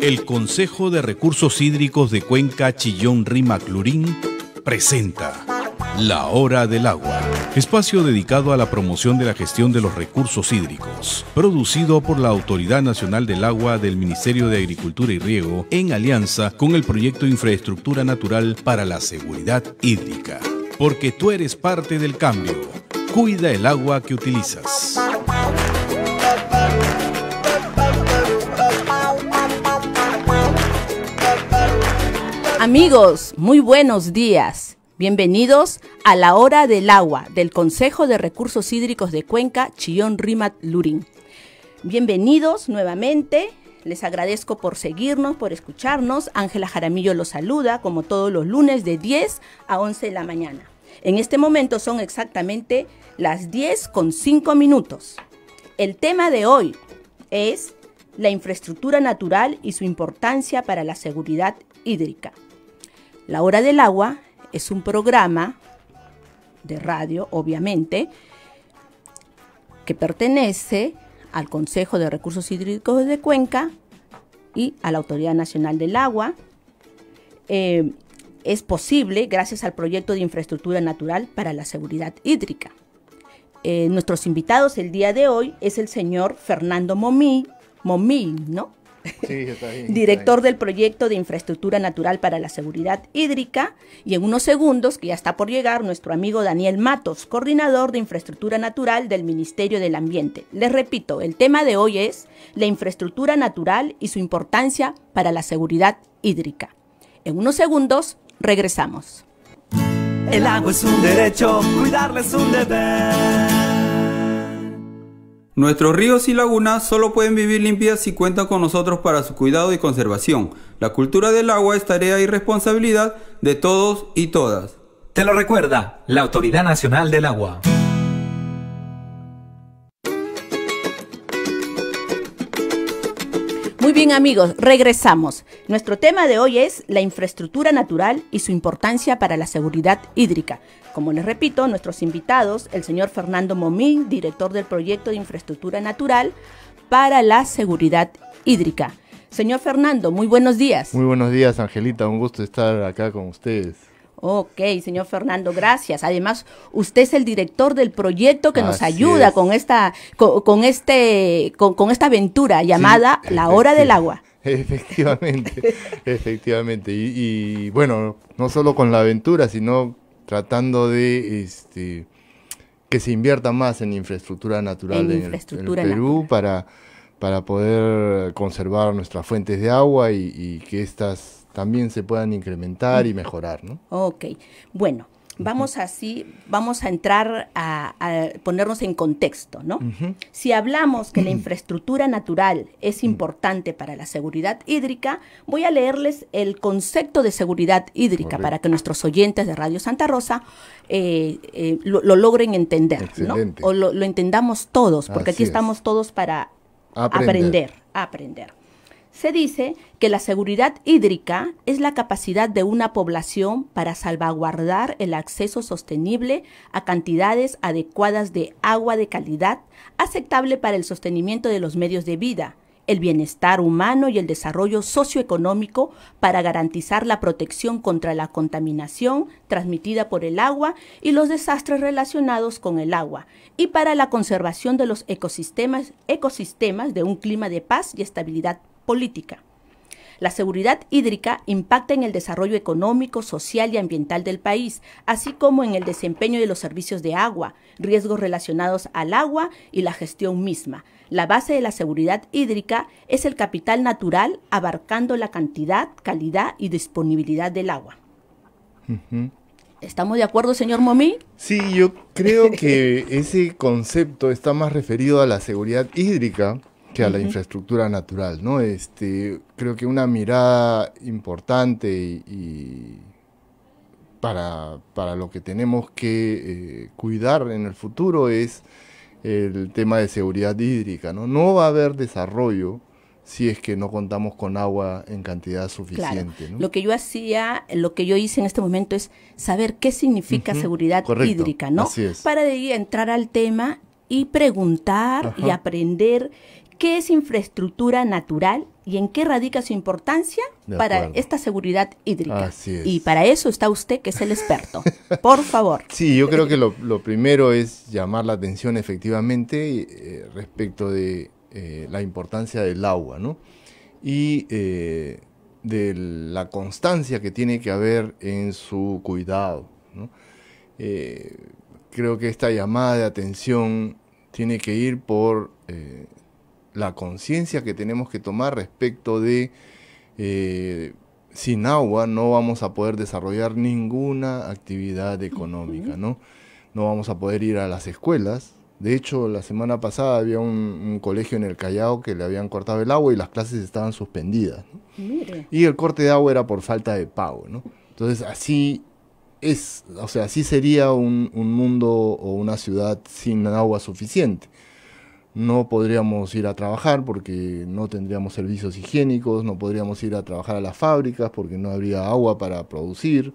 El Consejo de Recursos Hídricos de Cuenca Chillón Rima Clurín presenta La Hora del Agua, espacio dedicado a la promoción de la gestión de los recursos hídricos, producido por la Autoridad Nacional del Agua del Ministerio de Agricultura y Riego en alianza con el proyecto Infraestructura Natural para la Seguridad Hídrica. Porque tú eres parte del cambio. Cuida el agua que utilizas. Amigos, muy buenos días. Bienvenidos a la Hora del Agua del Consejo de Recursos Hídricos de Cuenca, Chillón Rimat Lurín. Bienvenidos nuevamente. Les agradezco por seguirnos, por escucharnos. Ángela Jaramillo los saluda como todos los lunes de 10 a 11 de la mañana. En este momento son exactamente las 10 con 5 minutos. El tema de hoy es la infraestructura natural y su importancia para la seguridad hídrica. La Hora del Agua es un programa de radio, obviamente, que pertenece al Consejo de Recursos Hídricos de Cuenca y a la Autoridad Nacional del Agua. Eh, es posible gracias al proyecto de infraestructura natural para la seguridad hídrica. Eh, nuestros invitados el día de hoy es el señor Fernando Momí, Momí, ¿no? director del proyecto de infraestructura natural para la seguridad hídrica. Y en unos segundos, que ya está por llegar, nuestro amigo Daniel Matos, coordinador de infraestructura natural del Ministerio del Ambiente. Les repito, el tema de hoy es la infraestructura natural y su importancia para la seguridad hídrica. En unos segundos, regresamos. El agua es un derecho, cuidarla es un deber. Nuestros ríos y lagunas solo pueden vivir limpias si cuentan con nosotros para su cuidado y conservación. La cultura del agua es tarea y responsabilidad de todos y todas. Te lo recuerda la Autoridad Nacional del Agua. Bien amigos, regresamos. Nuestro tema de hoy es la infraestructura natural y su importancia para la seguridad hídrica. Como les repito, nuestros invitados, el señor Fernando Momín, director del proyecto de infraestructura natural para la seguridad hídrica. Señor Fernando, muy buenos días. Muy buenos días, Angelita. Un gusto estar acá con ustedes. Ok, señor Fernando, gracias. Además, usted es el director del proyecto que nos ayuda con esta, con, este, con, esta aventura llamada La Hora del Agua. Efectivamente, efectivamente. Y, bueno, no solo con la aventura, sino tratando de este, que se invierta más en infraestructura natural en, Perú para, para poder conservar nuestras fuentes de agua y, y que estas también se puedan incrementar y mejorar, ¿no? Ok, bueno, vamos así, vamos a entrar a, ponernos en contexto, ¿no? Si hablamos que la infraestructura natural es importante para la seguridad hídrica, voy a leerles el concepto de seguridad hídrica para que nuestros oyentes de Radio Santa Rosa eh, eh, lo, logren entender, ¿no? O lo, entendamos todos, porque aquí estamos todos para aprender, aprender. aprender. Se dice que la seguridad hídrica es la capacidad de una población para salvaguardar el acceso sostenible a cantidades adecuadas de agua de calidad aceptable para el sostenimiento de los medios de vida, el bienestar humano y el desarrollo socioeconómico para garantizar la protección contra la contaminación transmitida por el agua y los desastres relacionados con el agua, y para la conservación de los ecosistemas, ecosistemas de un clima de paz y estabilidad política. La seguridad hídrica impacta en el desarrollo económico, social y ambiental del país, así como en el desempeño de los servicios de agua, riesgos relacionados al agua y la gestión misma. La base de la seguridad hídrica es el capital natural abarcando la cantidad, calidad y disponibilidad del agua. ¿Estamos de acuerdo, señor Momí? Sí, yo creo que ese concepto está más referido a la seguridad hídrica que a la infraestructura natural, ¿no? Este, creo que una mirada importante y, para, lo que tenemos que eh, cuidar en el futuro es el tema de seguridad hídrica, ¿no? No va a haber desarrollo si es que no contamos con agua en cantidad suficiente. Lo que yo hacía, lo que yo hice en este momento es saber qué significa seguridad hídrica, ¿no? Para de entrar al tema y preguntar y aprender ¿Qué es infraestructura natural y en qué radica su importancia para esta seguridad hídrica? Y para eso está usted, que es el experto. Por favor. Sí, yo creo que lo, primero es llamar la atención efectivamente eh, respecto de eh, la importancia del agua, ¿no? Y eh, de la constancia que tiene que haber en su cuidado, creo que esta llamada de atención tiene que ir por la conciencia que tenemos que tomar respecto de eh, sin agua no vamos a poder desarrollar ninguna actividad económica, ¿no? No vamos a poder ir a las escuelas. De hecho, la semana pasada había un, colegio en el Callao que le habían cortado el agua y las clases estaban suspendidas. Y el corte de agua era por falta de pago, ¿no? Entonces, así es, o sea, así sería un, un mundo o una ciudad sin agua suficiente no podríamos ir a trabajar porque no tendríamos servicios higiénicos, no podríamos ir a trabajar a las fábricas porque no habría agua para producir,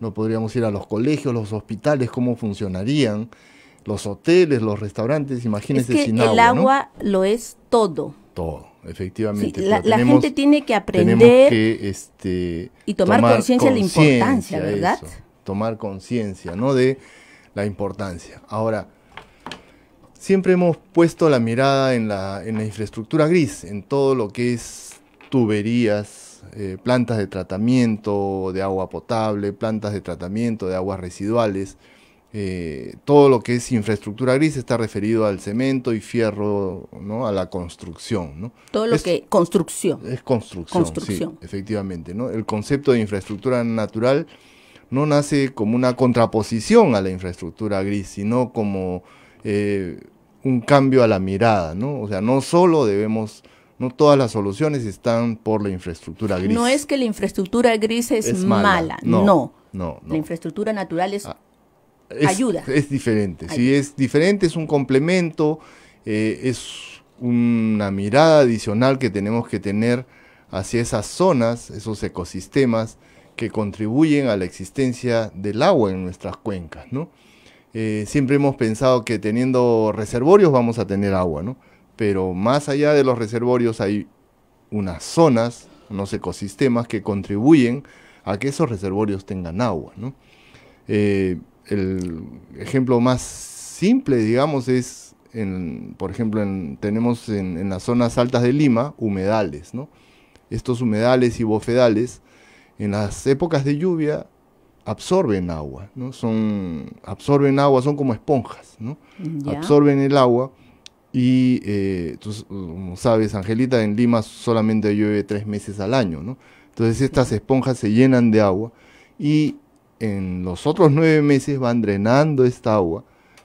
no podríamos ir a los colegios, los hospitales, cómo funcionarían, los hoteles, los restaurantes, imagínense es el agua. El agua lo es todo. Todo, efectivamente. la, gente tiene que aprender este, y tomar, conciencia de la importancia, ¿verdad? tomar conciencia, ¿no? De la importancia. Ahora, siempre hemos puesto la mirada en la, infraestructura gris, en todo lo que es tuberías, eh, plantas de tratamiento de agua potable, plantas de tratamiento de aguas residuales. Eh, todo lo que es infraestructura gris está referido al cemento y fierro, ¿no? A la construcción, ¿no? Todo lo es, que... Construcción. Es construcción, construcción. efectivamente, ¿no? El concepto de infraestructura natural no nace como una contraposición a la infraestructura gris, sino como eh, un cambio a la mirada, ¿no? O sea, no solo debemos, no todas las soluciones están por la infraestructura gris. No es que la infraestructura gris es, mala, No, no, no, La infraestructura natural es, ah, ayuda. Es diferente, si sí, es diferente, es un complemento, eh, es una mirada adicional que tenemos que tener hacia esas zonas, esos ecosistemas que contribuyen a la existencia del agua en nuestras cuencas, ¿no? Eh, siempre hemos pensado que teniendo reservorios vamos a tener agua, ¿no? Pero más allá de los reservorios hay unas zonas, unos ecosistemas que contribuyen a que esos reservorios tengan agua, ¿no? Eh, el ejemplo más simple, digamos, es, por ejemplo, tenemos en, en, las zonas altas de Lima humedales, ¿no? Estos humedales y bofedales, en las épocas de lluvia, absorben agua, ¿no? Son, absorben agua, son como esponjas, ¿no? Absorben el agua y, eh, tú, como sabes, Angelita, en Lima solamente llueve tres meses al año, ¿no? Entonces estas esponjas se llenan de agua y en los otros nueve meses van drenando esta agua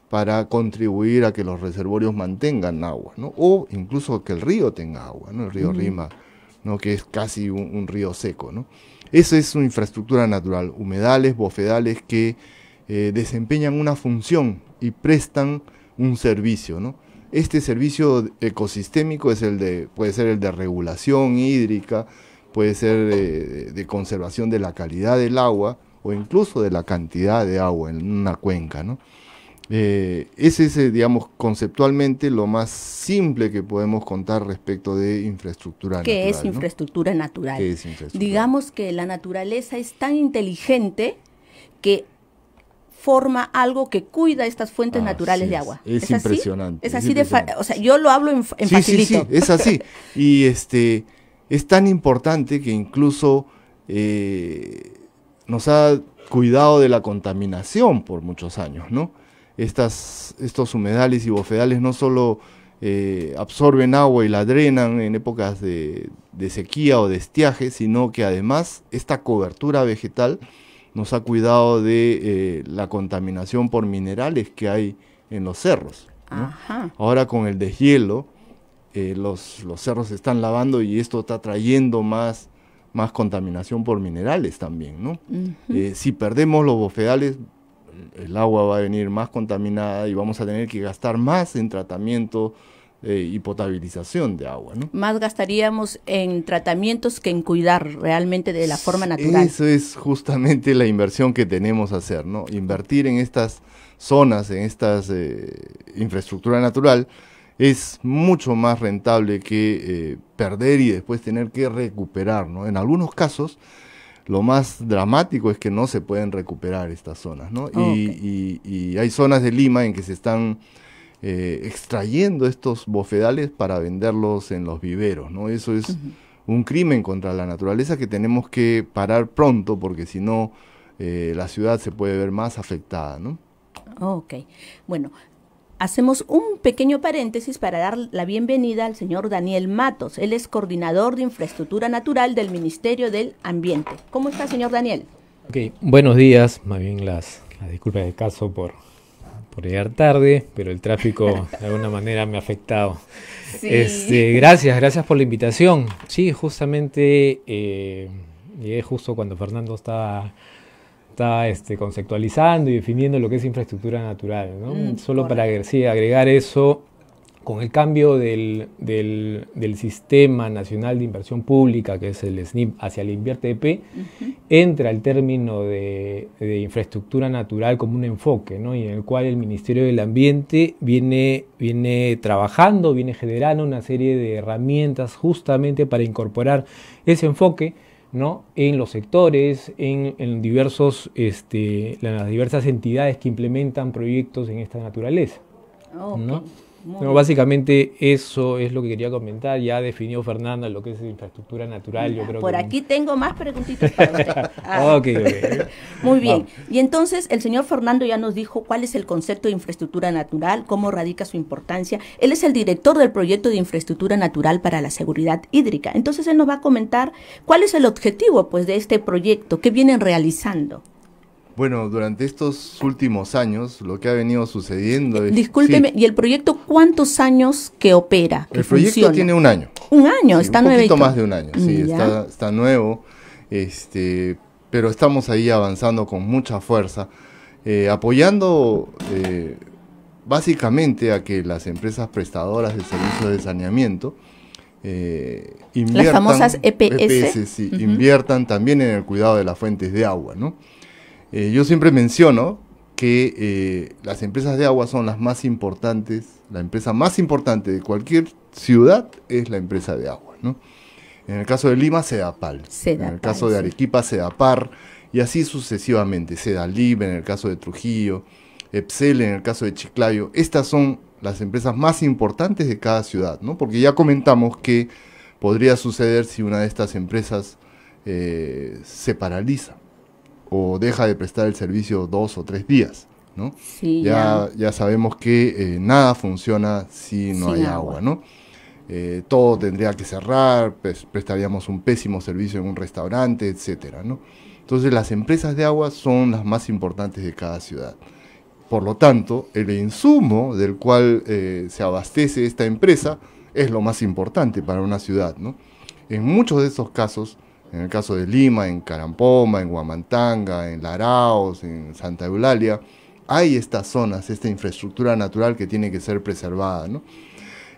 para contribuir a que los reservorios mantengan agua, ¿no? O incluso que el río tenga agua, ¿no? El río Lima, Rima, ¿no? Que es casi un, un río seco, ¿no? Esa es su infraestructura natural, humedales, bofedales que eh, desempeñan una función y prestan un servicio. Este servicio ecosistémico es el de, puede ser el de regulación hídrica, puede ser eh, de conservación de la calidad del agua o incluso de la cantidad de agua en una cuenca. Eh, ese es, digamos, conceptualmente lo más simple que podemos contar respecto de infraestructura ¿Qué Es infraestructura natural. es infraestructura natural? Digamos que la naturaleza es tan inteligente que forma algo que cuida estas fuentes naturales de agua. Es, impresionante. Es, así o sea, yo lo hablo en, facilito. Sí, sí, es así. y este es tan importante que incluso eh, nos ha cuidado de la contaminación por muchos años, ¿no? estas, estos humedales y bofedales no solo eh, absorben agua y la drenan en épocas de, sequía o de estiaje, sino que además esta cobertura vegetal nos ha cuidado de eh, la contaminación por minerales que hay en los cerros. Ahora con el deshielo, eh, los, los, cerros se están lavando y esto está trayendo más, más contaminación por minerales también. si perdemos los bofedales, el agua va a venir más contaminada y vamos a tener que gastar más en tratamiento eh, y potabilización de agua. ¿no? Más gastaríamos en tratamientos que en cuidar realmente de la forma natural. Eso es justamente la inversión que tenemos que hacer, ¿no? Invertir en estas zonas, en estas eh, infraestructura natural, es mucho más rentable que eh, perder y después tener que recuperar, ¿no? En algunos casos lo más dramático es que no se pueden recuperar estas zonas, ¿no? Oh, y, hay zonas de Lima en que se están eh, extrayendo estos bofedales para venderlos en los viveros, ¿no? Eso es un crimen contra la naturaleza que tenemos que parar pronto porque si no eh, la ciudad se puede ver más afectada, ¿no? Ok, bueno, Hacemos un pequeño paréntesis para dar la bienvenida al señor Daniel Matos. Él es coordinador de infraestructura natural del Ministerio del Ambiente. ¿Cómo está, señor Daniel? buenos días. Más bien las, disculpas de caso por, llegar tarde, pero el tráfico de alguna manera me ha afectado. Este, gracias, gracias por la invitación. Sí, justamente eh, llegué justo cuando Fernando estaba está este, conceptualizando y definiendo lo que es infraestructura natural. Mm, Solo para agregar eso, con el cambio del, Sistema Nacional de Inversión Pública, que es el SNIP, hacia el InvierteP, e entra el término de, infraestructura natural como un enfoque, y en el cual el Ministerio del Ambiente viene, viene trabajando, viene generando una serie de herramientas justamente para incorporar ese enfoque ¿no? en los sectores, en, en diversos, este, las diversas entidades que implementan proyectos en esta naturaleza. Ah, básicamente eso es lo que quería comentar. Ya definió Fernanda lo que es infraestructura natural. yo creo por aquí tengo más preguntitas ah, Muy bien. Y entonces el señor Fernando ya nos dijo cuál es el concepto de infraestructura natural, cómo radica su importancia. Él es el director del proyecto de infraestructura natural para la seguridad hídrica. Entonces él nos va a comentar cuál es el objetivo pues, de este proyecto, qué vienen realizando. Bueno, durante estos últimos años, lo que ha venido sucediendo es... Discúlpeme, ¿y el proyecto cuántos años que opera? el proyecto tiene un año. Un año, está nuevo. Un poquito más de un año, sí, está, está, nuevo, este, pero estamos ahí avanzando con mucha fuerza, eh, apoyando eh, básicamente a que las empresas prestadoras de servicios de saneamiento inviertan, eh, las famosas EPS, e e sí, inviertan también en el cuidado de las fuentes de agua, ¿no? Eh, yo siempre menciono que eh, las empresas de agua son las más importantes, la empresa más importante de cualquier ciudad es la empresa de agua, En el caso de Lima, Sedapal. Sedapal en el caso de Arequipa, Sedapar. Y así sucesivamente. Sedalib en el caso de Trujillo. Epsel en el caso de Chiclayo. Estas son las empresas más importantes de cada ciudad, ¿no? Porque ya comentamos que podría suceder si una de estas empresas eh, se paraliza o deja de prestar el servicio dos o tres días. ¿no? ya, ya. sabemos que eh, nada funciona si no hay agua, ¿no? Eh, todo tendría que cerrar, pues, prestaríamos un pésimo servicio en un restaurante, etcétera, ¿no? Entonces las empresas de agua son las más importantes de cada ciudad. Por lo tanto, el insumo del cual eh, se abastece esta empresa es lo más importante para una ciudad, ¿no? En muchos de esos casos, en el caso de Lima, en Carampoma, en Huamantanga, en Laraos, en Santa Eulalia, hay estas zonas, esta infraestructura natural que tiene que ser preservada.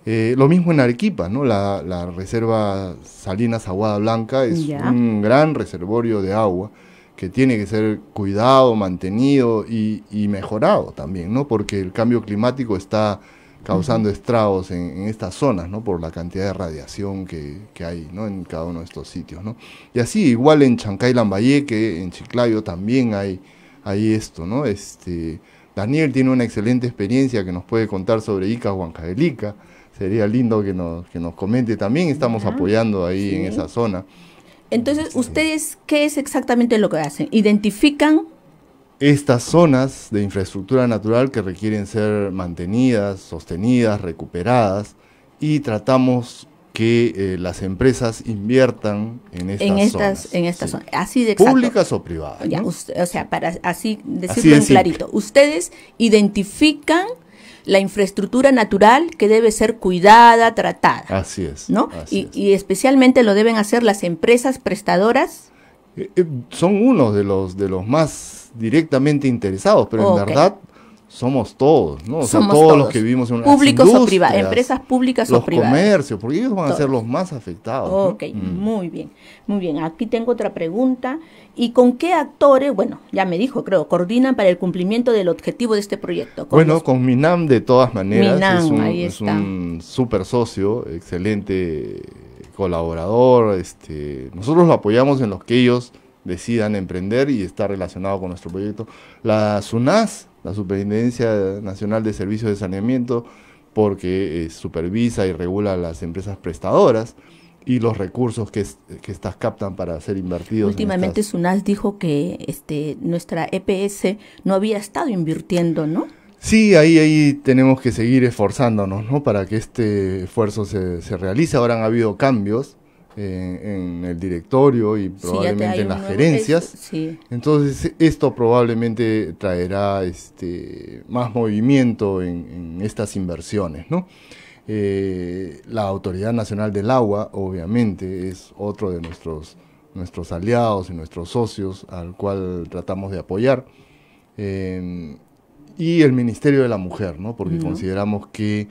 Eh, lo mismo en Arequipa, ¿no? la, reserva Salinas Aguada Blanca es un gran reservorio de agua que tiene que ser cuidado, mantenido y, y, mejorado también, ¿no? porque el cambio climático está causando estragos en, estas zonas, ¿no? Por la cantidad de radiación que, hay, ¿no? En cada uno de estos sitios, ¿no? Y así, igual en Chancay Lambayeque, en Chiclayo también hay, hay esto, ¿no? Este, Daniel tiene una excelente experiencia que nos puede contar sobre Ica Huancavelica. Sería lindo que nos, que nos comente. También estamos apoyando ahí en esa zona. Entonces, ¿ustedes qué es exactamente lo que hacen? ¿Identifican estas zonas de infraestructura natural que requieren ser mantenidas, sostenidas, recuperadas y tratamos que eh, las empresas inviertan en estas, zonas. Públicas o privadas. o sea, para así decirlo clarito, ustedes identifican la infraestructura natural que debe ser cuidada, tratada. Así es. es. y especialmente lo deben hacer las empresas prestadoras eh, eh, son unos de los, de los más directamente interesados, pero en verdad somos todos, ¿no? O sea, todos, los que vivimos en una Públicos o empresas públicas o privadas. Los porque ellos van a ser los más afectados. Ok, mm. muy bien, muy bien. Aquí tengo otra pregunta. ¿Y con qué actores, bueno, ya me dijo, creo, coordinan para el cumplimiento del objetivo de este proyecto? bueno, con Minam de todas maneras. Minam, es un, es un super socio, excelente colaborador. Este, nosotros lo apoyamos en lo que ellos decidan emprender y está relacionado con nuestro proyecto. La SUNAS, la Superintendencia Nacional de Servicios de Saneamiento, porque eh, supervisa y regula las empresas prestadoras y los recursos que, que estas captan para ser invertidos. Últimamente SUNAS dijo que este, nuestra EPS no había estado invirtiendo, ¿no? Sí, ahí, ahí tenemos que seguir esforzándonos ¿no? para que este esfuerzo se, se realice. Ahora han habido cambios en, el directorio y probablemente en las gerencias. Entonces esto probablemente traerá este, más movimiento en, estas inversiones. Eh, la Autoridad Nacional del Agua, obviamente, es otro de nuestros, nuestros aliados y nuestros socios al cual tratamos de apoyar. Eh, y el Ministerio de la Mujer, ¿no? porque consideramos que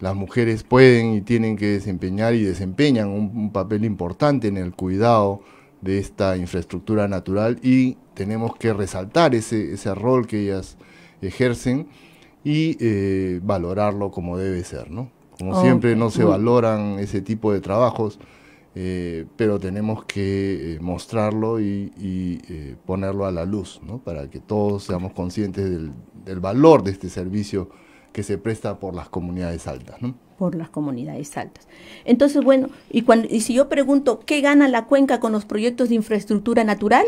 las mujeres pueden y tienen que desempeñar y desempeñan un, papel importante en el cuidado de esta infraestructura natural y tenemos que resaltar ese, rol que ellas ejercen y eh, valorarlo como debe ser, ¿no? Como siempre no se valoran ese tipo de trabajos, eh, pero tenemos que eh, mostrarlo y, eh, ponerlo a la luz, ¿no? para que todos seamos conscientes del, valor de este servicio que se presta por las comunidades altas. Por las comunidades altas. Entonces, bueno, y, cuando, y si yo pregunto, ¿qué gana la cuenca con los proyectos de infraestructura natural?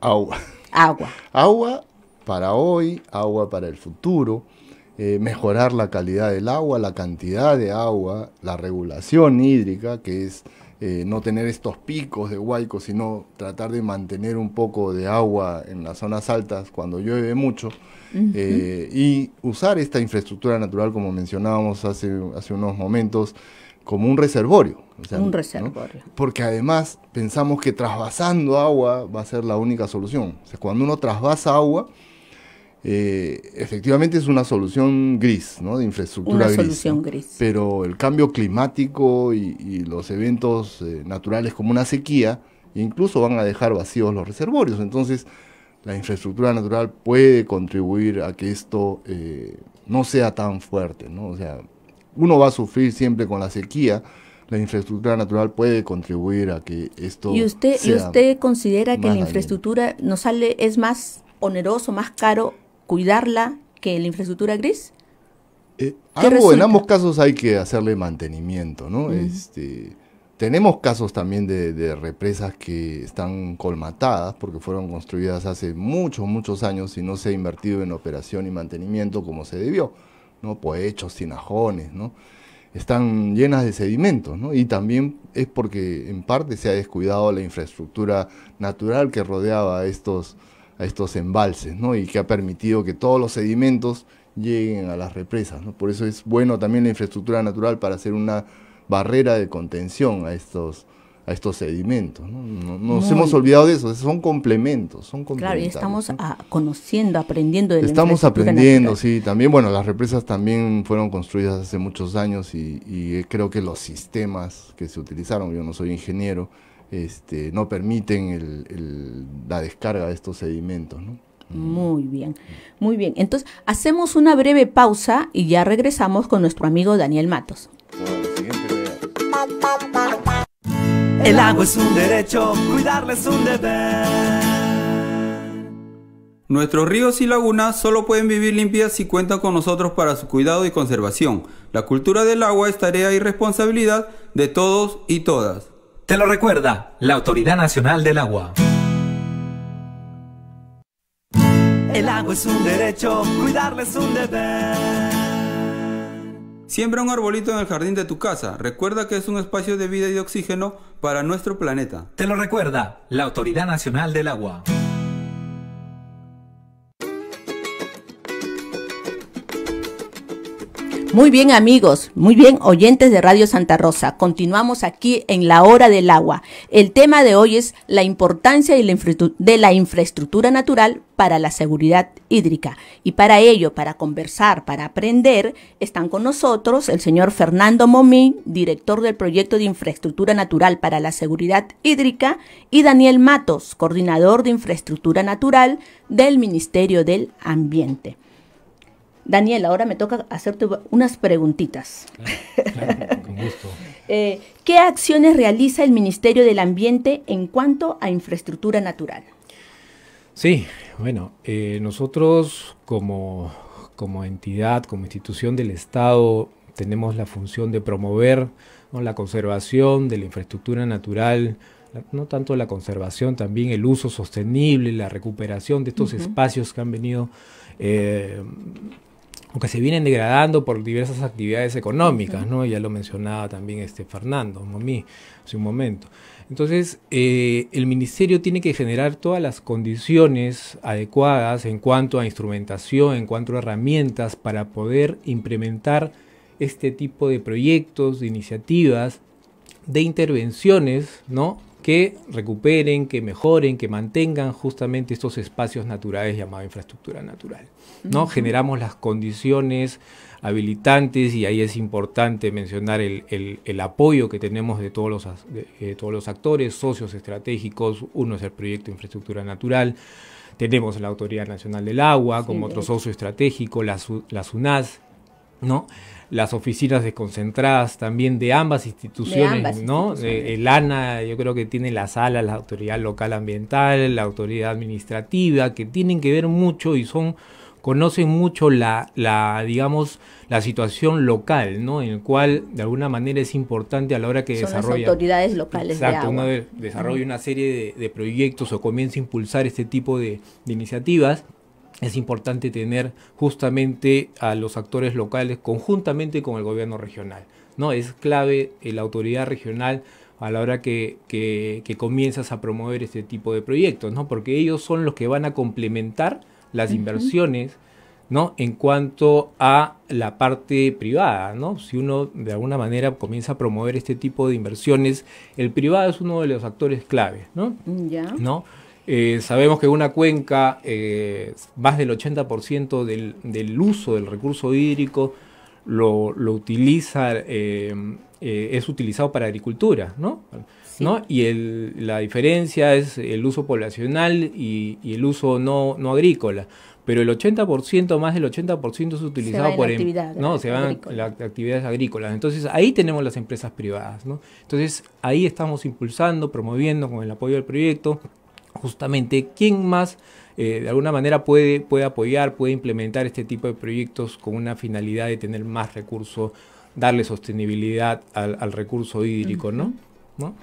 Agua. Agua. Agua para hoy, agua para el futuro. mejorar la calidad del agua, la cantidad de agua, la regulación hídrica, que es eh, no tener estos picos de huaico, sino tratar de mantener un poco de agua en las zonas altas cuando llueve mucho eh, y usar esta infraestructura natural, como mencionábamos hace, unos momentos, como un reservorio. un reservorio. Porque además pensamos que trasvasando agua va a ser la única solución. cuando uno trasvasa agua, eh, efectivamente es una solución gris, ¿no? De infraestructura una gris. Pero el cambio climático y, los eventos eh, naturales como una sequía incluso van a dejar vacíos los reservorios. Entonces, la infraestructura natural puede contribuir a que esto eh, no sea tan fuerte, ¿no? O sea, uno va a sufrir siempre con la sequía, la infraestructura natural puede contribuir a que esto y usted y usted considera que la infraestructura no sale es más oneroso más caro cuidarla que la infraestructura gris? Eh, en ambos casos hay que hacerle mantenimiento, ¿no? este, tenemos casos también de, represas que están colmatadas porque fueron construidas hace muchos, muchos años y no se ha invertido en operación y mantenimiento como se debió, ¿no? Poechos, sinajones ¿no? Están llenas de sedimentos, ¿no? Y también es porque en parte se ha descuidado la infraestructura natural que rodeaba estos, a estos embalses, ¿no? Y que ha permitido que todos los sedimentos lleguen a las represas, ¿no? Por eso es bueno también la infraestructura natural para hacer una barrera de contención a estos, a estos sedimentos. ¿no? Nos hemos olvidado de eso, son complementos, son Claro, y estamos ah, conociendo, aprendiendo de Estamos aprendiendo, sí. También, bueno, las represas también fueron construidas hace muchos años y, y, creo que los sistemas que se utilizaron, yo no soy ingeniero, este, no permiten la descarga de estos sedimentos. Mm. Muy bien, muy bien. Entonces, hacemos una breve pausa y ya regresamos con nuestro amigo Daniel Matos. El agua es un derecho, cuidarla es un deber. Nuestros ríos y lagunas solo pueden vivir limpias si cuentan con nosotros para su cuidado y conservación. La cultura del agua es tarea y responsabilidad de todos y todas. Te lo recuerda la Autoridad Nacional del Agua. El agua es un derecho, cuidarla es un deber. Siembra un arbolito en el jardín de tu casa. Recuerda que es un espacio de vida y de oxígeno para nuestro planeta. Te lo recuerda la Autoridad Nacional del Agua. Muy bien amigos, muy bien oyentes de Radio Santa Rosa, continuamos aquí en la hora del agua. El tema de hoy es la importancia de la infraestructura natural para la seguridad hídrica. Y para ello, para conversar, para aprender, están con nosotros el señor Fernando Momín, director del proyecto de infraestructura natural para la seguridad hídrica, y Daniel Matos, coordinador de infraestructura natural del Ministerio del Ambiente. Daniel, ahora me toca hacerte unas preguntitas. Claro, con gusto. Eh, ¿Qué acciones realiza el Ministerio del Ambiente en cuanto a infraestructura natural? Sí, bueno, eh, nosotros como, como entidad, como institución del Estado, tenemos la función de promover la conservación de la infraestructura natural, no tanto la conservación, también el uso sostenible, la recuperación de estos espacios que han venido eh, aunque se vienen degradando por diversas actividades económicas, ¿no? Ya lo mencionaba también este Fernando Momí hace un momento. Entonces, eh, el ministerio tiene que generar todas las condiciones adecuadas en cuanto a instrumentación, en cuanto a herramientas para poder implementar este tipo de proyectos, de iniciativas, de intervenciones, ¿no? que recuperen, que mejoren, que mantengan justamente estos espacios naturales llamados infraestructura natural. ¿no? Generamos las condiciones habilitantes y ahí es importante mencionar el, apoyo que tenemos de todos, los, todos los actores, socios estratégicos, uno es el proyecto de infraestructura natural, tenemos la Autoridad Nacional del Agua como otro socio estratégico, las UNAS. SUNAS, ¿no? las oficinas desconcentradas también de ambas instituciones, ¿no? Eh, el ANA yo creo que tiene la sala, la autoridad local ambiental, la autoridad administrativa, que tienen que ver mucho y son conocen mucho la, la digamos la situación local no en el cual de alguna manera es importante a la hora que Son autoridades locales exacto desarrolla una serie de, proyectos o comienza a impulsar este tipo de iniciativas es importante tener justamente a los actores locales conjuntamente con el gobierno regional. ¿no? Es clave la autoridad regional a la hora que, que, comienzas a promover este tipo de proyectos, ¿no? porque ellos son los que van a complementar las inversiones ¿no? en cuanto a la parte privada. ¿no? Si uno de alguna manera comienza a promover este tipo de inversiones, el privado es uno de los actores clave. ¿no? Ya. ¿No? Eh, sabemos que una cuenca, eh, más del 80% del, del, uso del recurso hídrico lo, utiliza, eh, es utilizado para agricultura, ¿no? Y la diferencia es el uso poblacional y, el uso no, agrícola. Pero el 80%, más del 80% es utilizado por... Em- no, se van las actividades agrícolas. Entonces ahí tenemos las empresas privadas, ¿no? Entonces ahí estamos impulsando, promoviendo con el apoyo del proyecto justamente quién más eh, de alguna manera puede, puede apoyar, puede implementar este tipo de proyectos con una finalidad de tener más recursos, darle sostenibilidad al, recurso hídrico, ¿no? ¿No?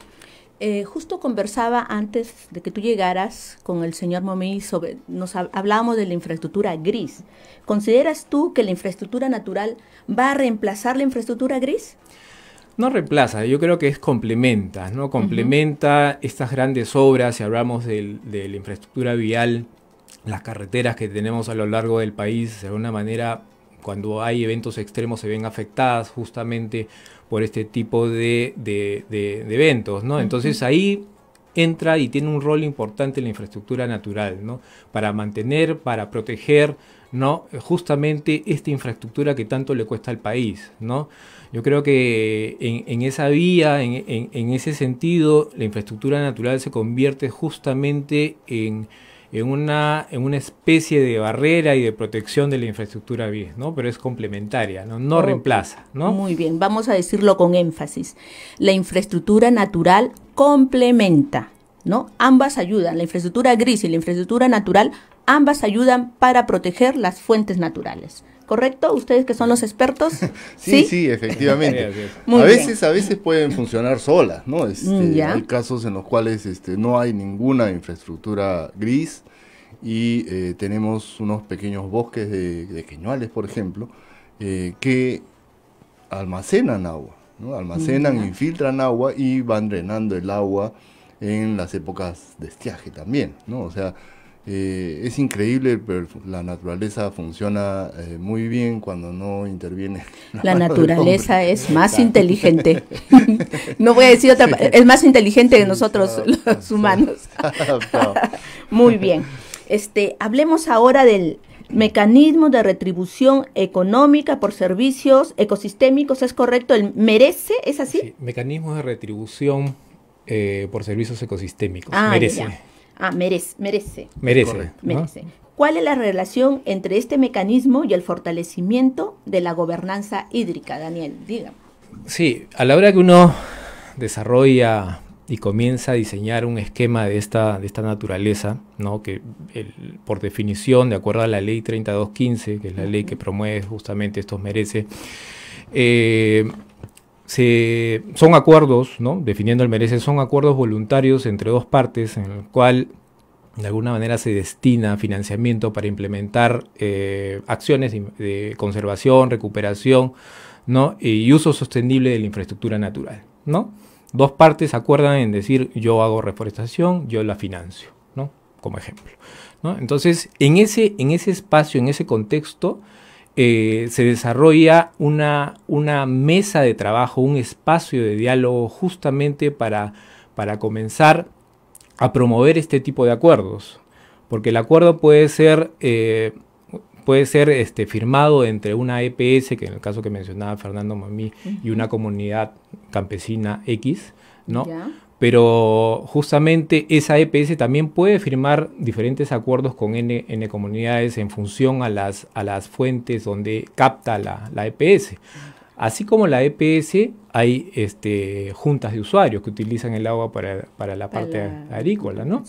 Eh, justo conversaba antes de que tú llegaras con el señor Momí sobre, nos hablábamos de la infraestructura gris. ¿Consideras tú que la infraestructura natural va a reemplazar la infraestructura gris? no reemplaza, yo creo que es complementa, ¿no? Complementa estas grandes obras, si hablamos de la infraestructura vial, las carreteras que tenemos a lo largo del país, de alguna manera, cuando hay eventos extremos se ven afectadas justamente por este tipo de, eventos, ¿no? Entonces ahí entra y tiene un rol importante la infraestructura natural, ¿no? Para mantener, para proteger, ¿no? Justamente esta infraestructura que tanto le cuesta al país, ¿no? Yo creo que en, esa vía, en, ese sentido, la infraestructura natural se convierte justamente en, una, especie de barrera y de protección de la infraestructura vía, ¿no? Pero es complementaria, no, reemplaza, ¿no? Muy bien, vamos a decirlo con énfasis. La infraestructura natural complementa. ¿No? Ambas ayudan, la infraestructura gris y la infraestructura natural, ambas ayudan para proteger las fuentes naturales. ¿correcto? Ustedes que son los expertos. sí, sí, efectivamente. a veces, a veces pueden funcionar solas, ¿no? Mm, este, hay casos en los cuales este, no hay ninguna infraestructura gris y eh, tenemos unos pequeños bosques de, de queñuales, por ejemplo, eh, que almacenan agua, ¿no? Almacenan, mm, infiltran agua y van drenando el agua en las épocas de estiaje también, ¿no? O sea, eh, es increíble, pero la naturaleza funciona eh, muy bien cuando no interviene. La, naturaleza es más inteligente. no voy a decir otra, palabra, es más inteligente de que nosotros los humanos. muy bien. Este, hablemos ahora del mecanismo de retribución económica por servicios ecosistémicos, ¿es correcto? ¿El merece? ¿Es así? Sí, mecanismo de retribución eh, por servicios ecosistémicos. Ah, merece. Ah, merece. Merece. Merece. ¿Cuál es la relación entre este mecanismo y el fortalecimiento de la gobernanza hídrica, Daniel? Diga. Sí, a la hora que uno desarrolla y comienza a diseñar un esquema de esta, de esta naturaleza, ¿no? que por definición, de acuerdo a la ley 3215, que es la ley que promueve justamente estos merece, eh, se, son acuerdos, ¿no? definiendo el merece, son acuerdos voluntarios entre dos partes en el cual de alguna manera se destina financiamiento para implementar eh, acciones de conservación, recuperación ¿no? y uso sostenible de la infraestructura natural. Dos partes acuerdan en decir yo hago reforestación, yo la financio, ¿no? como ejemplo. Entonces, en ese, en ese espacio, en ese contexto, eh, se desarrolla una, una, mesa de trabajo, un espacio de diálogo justamente para, para comenzar a promover este tipo de acuerdos. Porque el acuerdo puede ser, eh, puede ser este, firmado entre una EPS, que en el caso que mencionaba Fernando Mamí, y una comunidad campesina X, ¿no? pero justamente esa EPS también puede firmar diferentes acuerdos con N, comunidades en función a las, a las fuentes donde capta la, EPS. Así como la EPS, hay este, juntas de usuarios que utilizan el agua para, la parte agrícola, ¿no?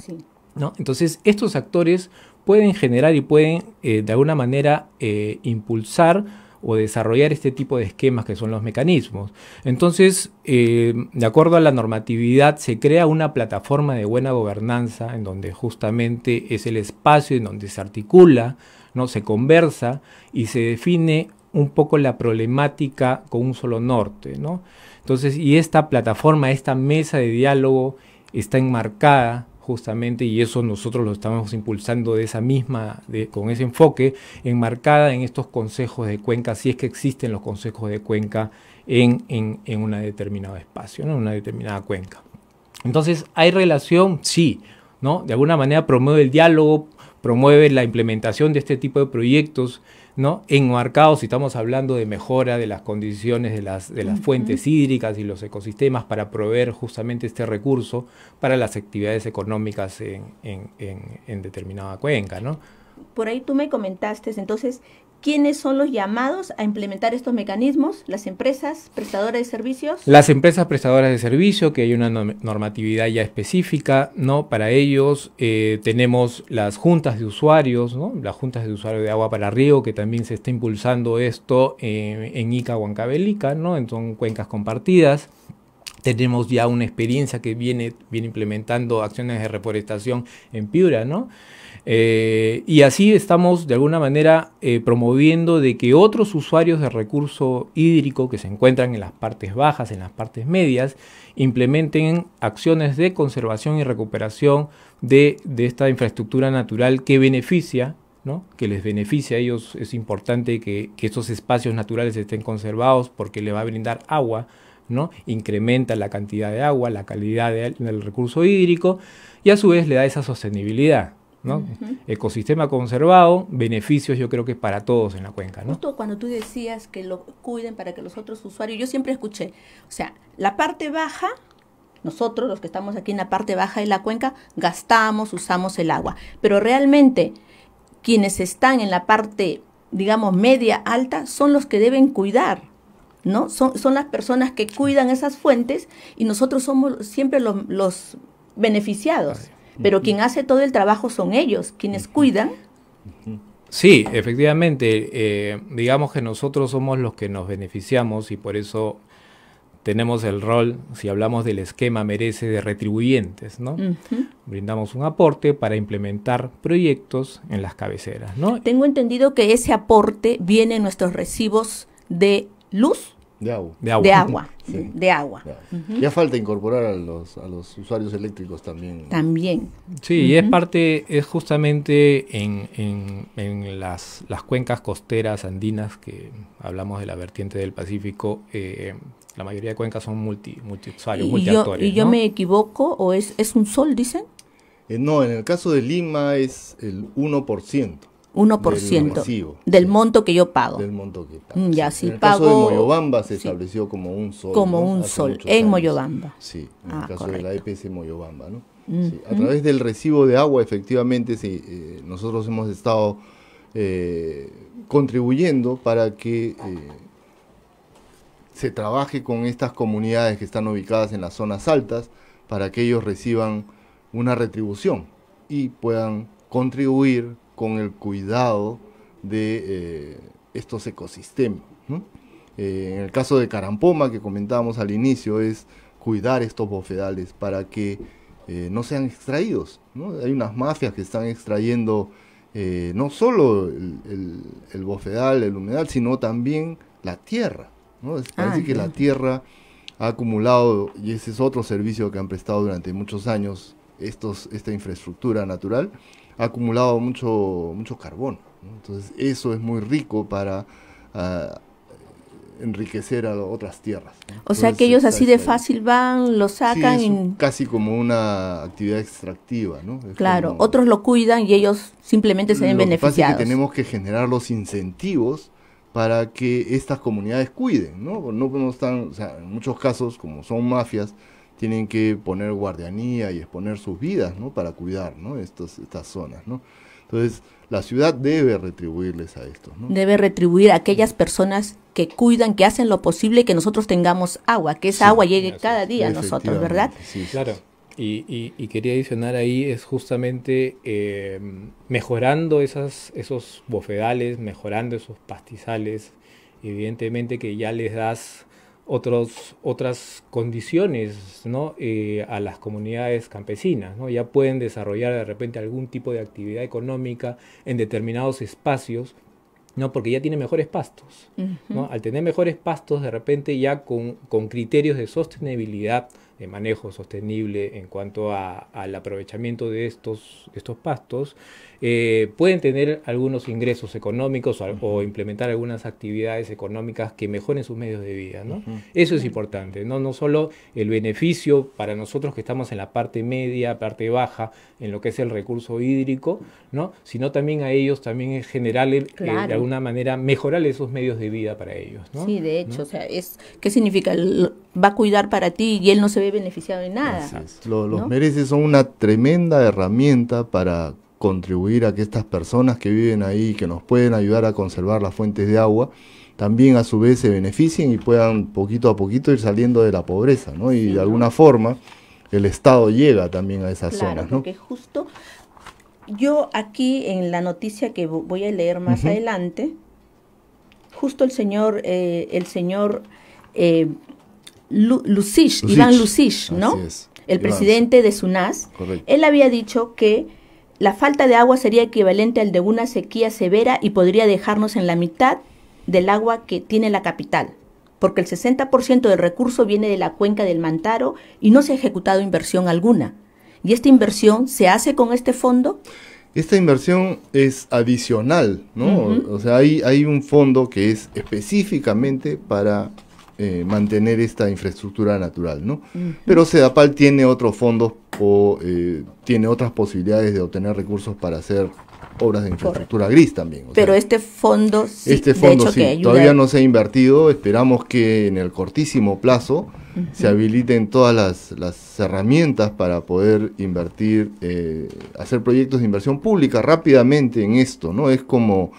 Entonces, estos actores pueden generar y pueden, eh, de alguna manera, eh, impulsar o desarrollar este tipo de esquemas que son los mecanismos. Entonces, eh, de acuerdo a la normatividad, se crea una plataforma de buena gobernanza en donde justamente es el espacio en donde se articula, ¿no? se conversa y se define un poco la problemática con un solo norte. Entonces, y esta plataforma, esta mesa de diálogo está enmarcada justamente, y eso nosotros lo estamos impulsando de esa misma, con ese enfoque, enmarcada en estos consejos de cuenca, si es que existen los consejos de cuenca en, en, en un determinado espacio, en una determinada cuenca. Entonces, ¿hay relación? Sí, ¿no? De alguna manera promueve el diálogo, promueve la implementación de este tipo de proyectos, ¿no? Enmarcados, si estamos hablando de mejora de las condiciones de las, de las fuentes hídricas y los ecosistemas para proveer justamente este recurso para las actividades económicas en, determinada cuenca, ¿no? Por ahí tú me comentaste, entonces, ¿Quiénes son los llamados a implementar estos mecanismos? ¿Las empresas prestadoras de servicios? Las empresas prestadoras de servicio, que hay una normatividad ya específica, ¿no? Para ellos eh, tenemos las juntas de usuarios, ¿no? Las juntas de usuarios de agua para río, que también se está impulsando esto eh, en Ica, Huancabelica, ¿no? Son cuencas compartidas. Tenemos ya una experiencia que viene, viene implementando acciones de reforestación en Piura, ¿no? Eh, y así estamos de alguna manera eh, promoviendo de que otros usuarios de recurso hídrico que se encuentran en las partes bajas, en las partes medias, implementen acciones de conservación y recuperación de, esta infraestructura natural que beneficia, que les beneficia a ellos. Es importante que, esos estos espacios naturales estén conservados porque le va a brindar agua, ¿no? incrementa la cantidad de agua, la calidad del recurso hídrico y a su vez le da esa sostenibilidad. Ecosistema conservado, beneficios yo creo que para todos en la cuenca, ¿no? Justo cuando tú decías que lo cuiden para que los otros usuarios, yo siempre escuché, o sea, la parte baja, nosotros los que estamos aquí en la parte baja de la cuenca, gastamos, usamos el agua, pero realmente quienes están en la parte, digamos, media alta son los que deben cuidar. ¿No? Son, son las personas que cuidan esas fuentes y nosotros somos siempre los, beneficiados. Pero quien hace todo el trabajo son ellos, quienes cuidan. Sí, efectivamente, eh, digamos que nosotros somos los que nos beneficiamos y por eso tenemos el rol, si hablamos del esquema merece, de retribuyentes, ¿no? Brindamos un aporte para implementar proyectos en las cabeceras, ¿no? Tengo entendido que ese aporte viene en nuestros recibos de luz de agua. De agua. Ya falta incorporar a los, a los usuarios eléctricos también. También. Sí, y es parte, es justamente en, las, las, cuencas costeras andinas, que hablamos de la vertiente del Pacífico, eh, la mayoría de cuencas son multi, multiusuarios, multiactores. ¿Y yo, y yo me equivoco o es, es un sol, dicen? Eh, no, en el caso de Lima es el 1%. 1% del, monto que yo pago. Del monto que mm, Ya, en el caso de Moyobamba se estableció como un sol. Como un sol, en Moyobamba. Sí, en ah, el caso de la EPS e Moyobamba, mm, A mm. través del recibo de agua, efectivamente, sí, eh, nosotros hemos estado eh, contribuyendo para que eh, se trabaje con estas comunidades que están ubicadas en las zonas altas para que ellos reciban una retribución y puedan contribuir con el cuidado de eh, estos ecosistemas. Eh, en el caso de Carampoma, que comentábamos al inicio, es cuidar estos bofedales para que eh, no sean extraídos. Hay unas mafias que están extrayendo no solo el, el, bofedal, el humedal, sino también la tierra. ¿no? Ah, parece que la tierra ha acumulado, y ese es otro servicio que han prestado durante muchos años estos, esta infraestructura natural, ha acumulado mucho, mucho carbón. Entonces eso es muy rico para ah, enriquecer a otras tierras. O sea que ellos así de fácil van, lo sacan. casi como una actividad extractiva, ¿no? claro, otros lo cuidan y ellos simplemente se ven beneficiados. tenemos que generar los incentivos para que estas comunidades cuiden, ¿no? No en muchos casos, como son mafias, tienen que poner guardianía y exponer sus vidas, ¿no? Para cuidar, ¿no? estas zonas, ¿no? Entonces, la ciudad debe retribuirles a estos, Debe retribuir a aquellas personas que cuidan, que hacen lo posible que nosotros tengamos agua, que esa agua llegue cada día a nosotros, ¿verdad? Sí, claro. Y, y, quería adicionar ahí es justamente eh, mejorando esas, esos bofedales, mejorando esos pastizales, evidentemente que ya les das otros, otras condiciones eh, a las comunidades campesinas. ¿no? Ya pueden desarrollar de repente algún tipo de actividad económica en determinados espacios, ¿no? porque ya tienen mejores pastos. Al tener mejores pastos, de repente ya con, con, criterios de sostenibilidad, de manejo sostenible en cuanto al aprovechamiento de estos, estos pastos, eh, pueden tener algunos ingresos económicos o, implementar algunas actividades económicas que mejoren sus medios de vida. ¿no? Eso es importante, ¿no? no solo el beneficio para nosotros que estamos en la parte media, parte baja, en lo que es el recurso hídrico, ¿no? sino también a ellos también en general, eh, de alguna manera, mejorar esos medios de vida para ellos. ¿no? Sí, de hecho, o sea, es, ¿qué significa? Va a cuidar para ti y él no se ve beneficiado de nada. los mereces son una tremenda herramienta para contribuir a que estas personas que viven ahí, que nos pueden ayudar a conservar las fuentes de agua, también a su vez se beneficien y puedan poquito a poquito ir saliendo de la pobreza, ¿no? Y de alguna forma el Estado llega también a esas zonas, ¿no? Porque justo yo aquí en la noticia que voy a leer más adelante, justo el señor, eh, el señor eh, Lucich, Iván Lucich, ¿no? El presidente de SUNAS, él había dicho que la falta de agua sería equivalente al de una sequía severa y podría dejarnos en la mitad del agua que tiene la capital, porque el 60% del recurso viene de la cuenca del Mantaro y no se ha ejecutado inversión alguna. ¿Y esta inversión se hace con este fondo? Esta inversión es adicional, ¿no? O sea, hay un fondo que es específicamente para eh, mantener esta infraestructura natural, ¿no? Pero Sedapal tiene otros fondos o eh, tiene otras posibilidades de obtener recursos para hacer obras de infraestructura gris también. Pero este fondo sí, este fondo, todavía no se ha invertido, esperamos que en el cortísimo plazo se habiliten todas las, herramientas para poder invertir, eh, hacer proyectos de inversión pública rápidamente en esto, ¿no? Es como,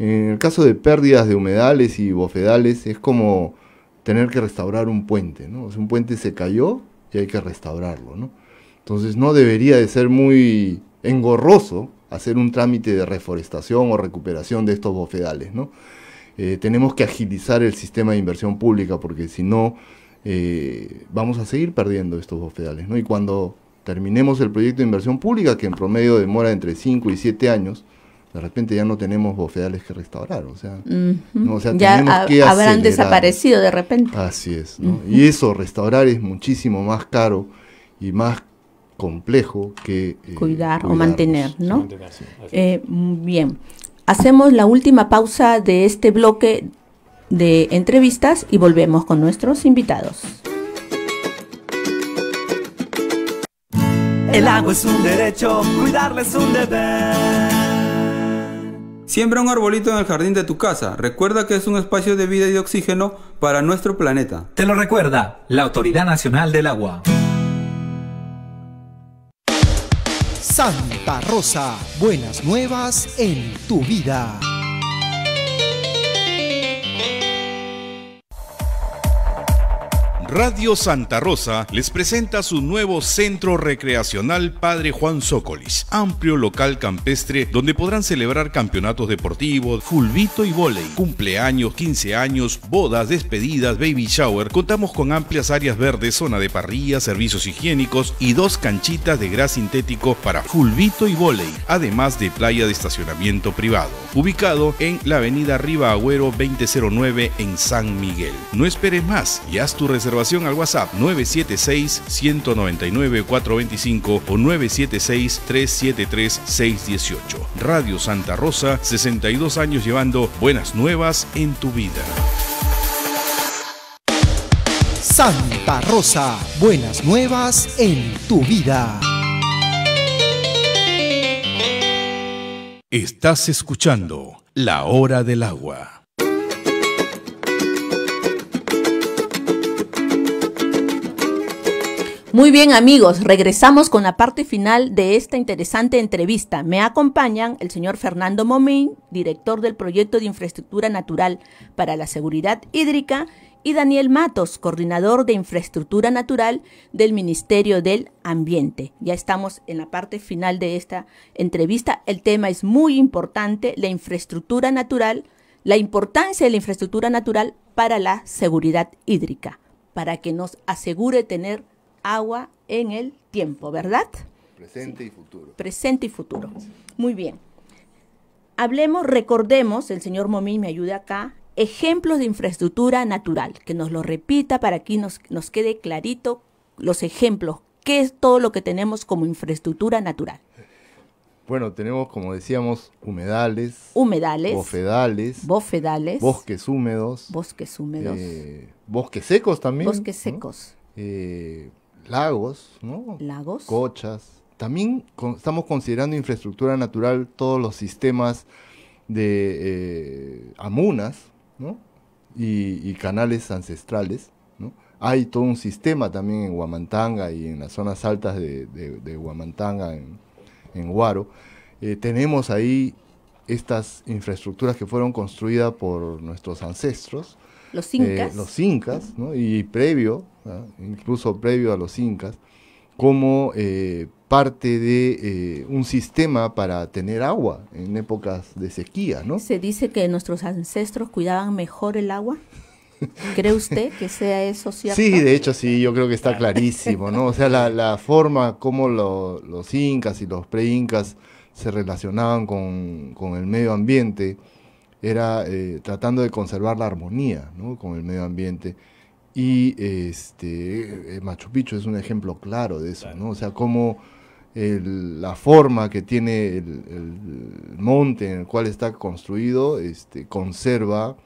en el caso de pérdidas de humedales y bofedales, es como tener que restaurar un puente, ¿no? un puente se cayó y hay que restaurarlo, ¿no? Entonces no debería de ser muy engorroso hacer un trámite de reforestación o recuperación de estos bofedales, ¿no? Eh, tenemos que agilizar el sistema de inversión pública porque si no eh, vamos a seguir perdiendo estos bofedales, ¿no? Y cuando terminemos el proyecto de inversión pública, que en promedio demora entre 5 y 7 años, de repente ya no tenemos bofeales que restaurar, o sea, ya habrán desaparecido de repente. Así es, ¿no? y eso, restaurar es muchísimo más caro y más complejo que... Eh, Cuidar o mantener, ¿no? Eh, bien, hacemos la última pausa de este bloque de entrevistas y volvemos con nuestros invitados. El agua es un derecho, cuidarla es un deber. Siembra un arbolito en el jardín de tu casa. Recuerda que es un espacio de vida y de oxígeno para nuestro planeta. Te lo recuerda la Autoridad Nacional del Agua. Santa Rosa, buenas nuevas en tu vida. Radio Santa Rosa les presenta su nuevo centro recreacional Padre Juan Zócolis, amplio local campestre donde podrán celebrar campeonatos deportivos, fulbito y volei, cumpleaños, 15 años, bodas, despedidas, baby shower. Contamos con amplias áreas verdes, zona de parrilla, servicios higiénicos y dos canchitas de gras sintético para fulbito y volei, además de playa de estacionamiento privado, ubicado en la avenida Riva Agüero 2009 en San Miguel. No esperes más y haz tu reservación al WhatsApp 976-199-425 o 976-373-618. Radio Santa Rosa, 62 años llevando buenas nuevas en tu vida. Santa Rosa, buenas nuevas en tu vida. Estás escuchando La Hora del Agua. Muy bien amigos, regresamos con la parte final de esta interesante entrevista. Me acompañan el señor Fernando Momín, director del proyecto de infraestructura natural para la seguridad hídrica, y Daniel Matos, coordinador de infraestructura natural del Ministerio del Ambiente. Ya estamos en la parte final de esta entrevista. El tema es muy importante, la infraestructura natural, la importancia de la infraestructura natural para la seguridad hídrica, para que nos asegure tener agua en el tiempo, ¿verdad? Presente y futuro. Presente y futuro. Muy bien. Hablemos, recordemos, el señor Momín me ayuda acá, ejemplos de infraestructura natural, que nos lo repita para que nos, nos quede clarito los ejemplos, qué es todo lo que tenemos como infraestructura natural. Bueno, tenemos, como decíamos, humedales, humedales, bofedales, bofedales bosques húmedos, bosques húmedos, eh, bosques secos también, bosques secos, eh, Lagos, Lagos. Cochas. También estamos considerando infraestructura natural todos los sistemas de eh, amunas, Y, canales ancestrales, Hay todo un sistema también en Huamantanga y en las zonas altas de, Huamantanga, en, Huaro. Eh, tenemos ahí estas infraestructuras que fueron construidas por nuestros ancestros los eh, incas. los incas, ¿no? y previo, ¿ah? incluso previo a los incas, como eh, parte de eh, un sistema para tener agua en épocas de sequía, ¿no? Se dice que nuestros ancestros cuidaban mejor el agua. ¿Cree usted que sea eso cierto? Sí, de hecho sí, yo creo que está clarísimo, ¿no? O sea, la, forma como los incas y los pre-incas se relacionaban con, con, el medio ambiente era eh, tratando de conservar la armonía con el medio ambiente. Y este, eh, Machu Picchu es un ejemplo claro de eso, ¿no? O sea, cómo la forma que tiene el, monte en el cual está construido este, conserva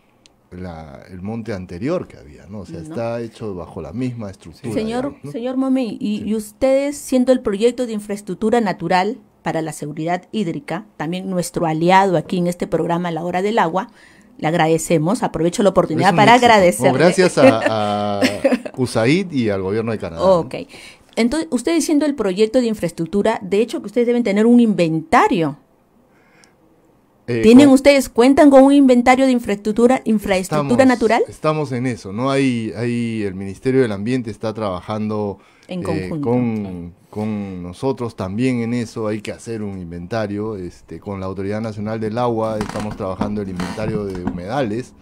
el monte anterior que había, ¿no? O sea, está hecho bajo la misma estructura. Señor, señor Momi, y, ustedes, siendo el proyecto de infraestructura natural, para la seguridad hídrica, también nuestro aliado aquí en este programa La Hora del Agua. Le agradecemos, aprovecho la oportunidad para agradecer. gracias a, USAID y al gobierno de Canadá. Ok. Entonces, usted diciendo el proyecto de infraestructura, de hecho que ustedes deben tener un inventario eh, ¿Tienen ustedes, cuentan con un inventario de infraestructura, infraestructura natural? Estamos en eso, ¿no? Hay, hay, el Ministerio del Ambiente está trabajando eh, con, nosotros también en eso hay que hacer un inventario. Este, con la Autoridad Nacional del Agua estamos trabajando el inventario de humedales.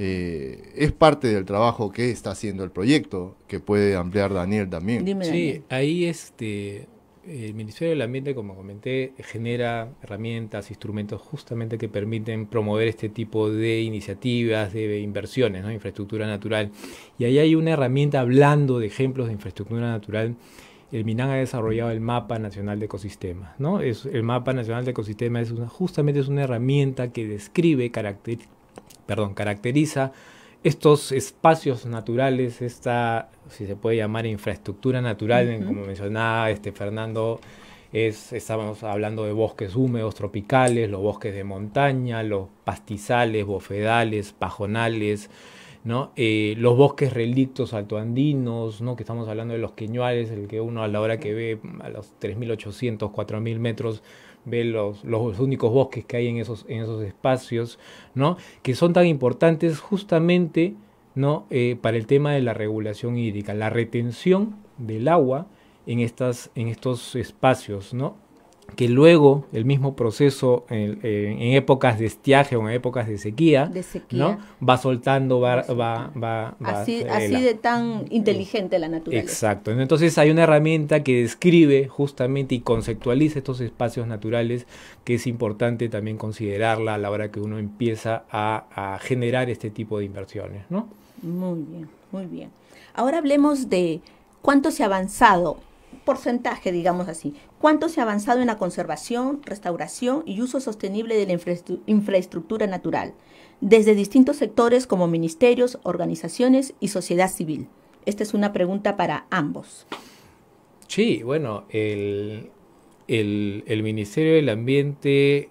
Eh, es parte del trabajo que está haciendo el proyecto, que puede ampliar Daniel también. sí, ahí este, el Ministerio del Ambiente, como comenté, genera herramientas, instrumentos justamente que permiten promover este tipo de iniciativas, de inversiones, ¿no? infraestructura natural. Y ahí hay una herramienta, hablando de ejemplos de infraestructura natural, el MINAN ha desarrollado el Mapa Nacional de Ecosistemas. ¿no? Es, el Mapa Nacional de Ecosistemas es justamente es una herramienta que describe, perdón, caracteriza estos espacios naturales, esta, si se puede llamar, infraestructura natural, como mencionaba este Fernando, es, estamos hablando de bosques húmedos tropicales, los bosques de montaña, los pastizales, bofedales, pajonales, eh, los bosques relictos altoandinos, ¿no? que estamos hablando de los queñuales, el que uno a la hora que ve mm, a los 3.800, 4.000 metros ve los, únicos bosques que hay en esos, en esos espacios, que son tan importantes justamente eh, para el tema de la regulación hídrica, la retención del agua en, estas, en estos espacios, ¿no? que luego el mismo proceso eh, en, épocas de estiaje o en épocas de sequía, ¿no? va soltando, va... va, va, así, eh, de tan inteligente la naturaleza. Exacto. Entonces hay una herramienta que describe justamente y conceptualiza estos espacios naturales que es importante también considerarla a la hora que uno empieza a, a generar este tipo de inversiones. ¿no? Muy bien, muy bien. Ahora hablemos de cuánto se ha avanzado porcentaje, digamos así. ¿Cuánto se ha avanzado en la conservación, restauración y uso sostenible de la infraestructura natural? Desde distintos sectores como ministerios, organizaciones y sociedad civil. Esta es una pregunta para ambos. Sí, bueno, el, el Ministerio del Ambiente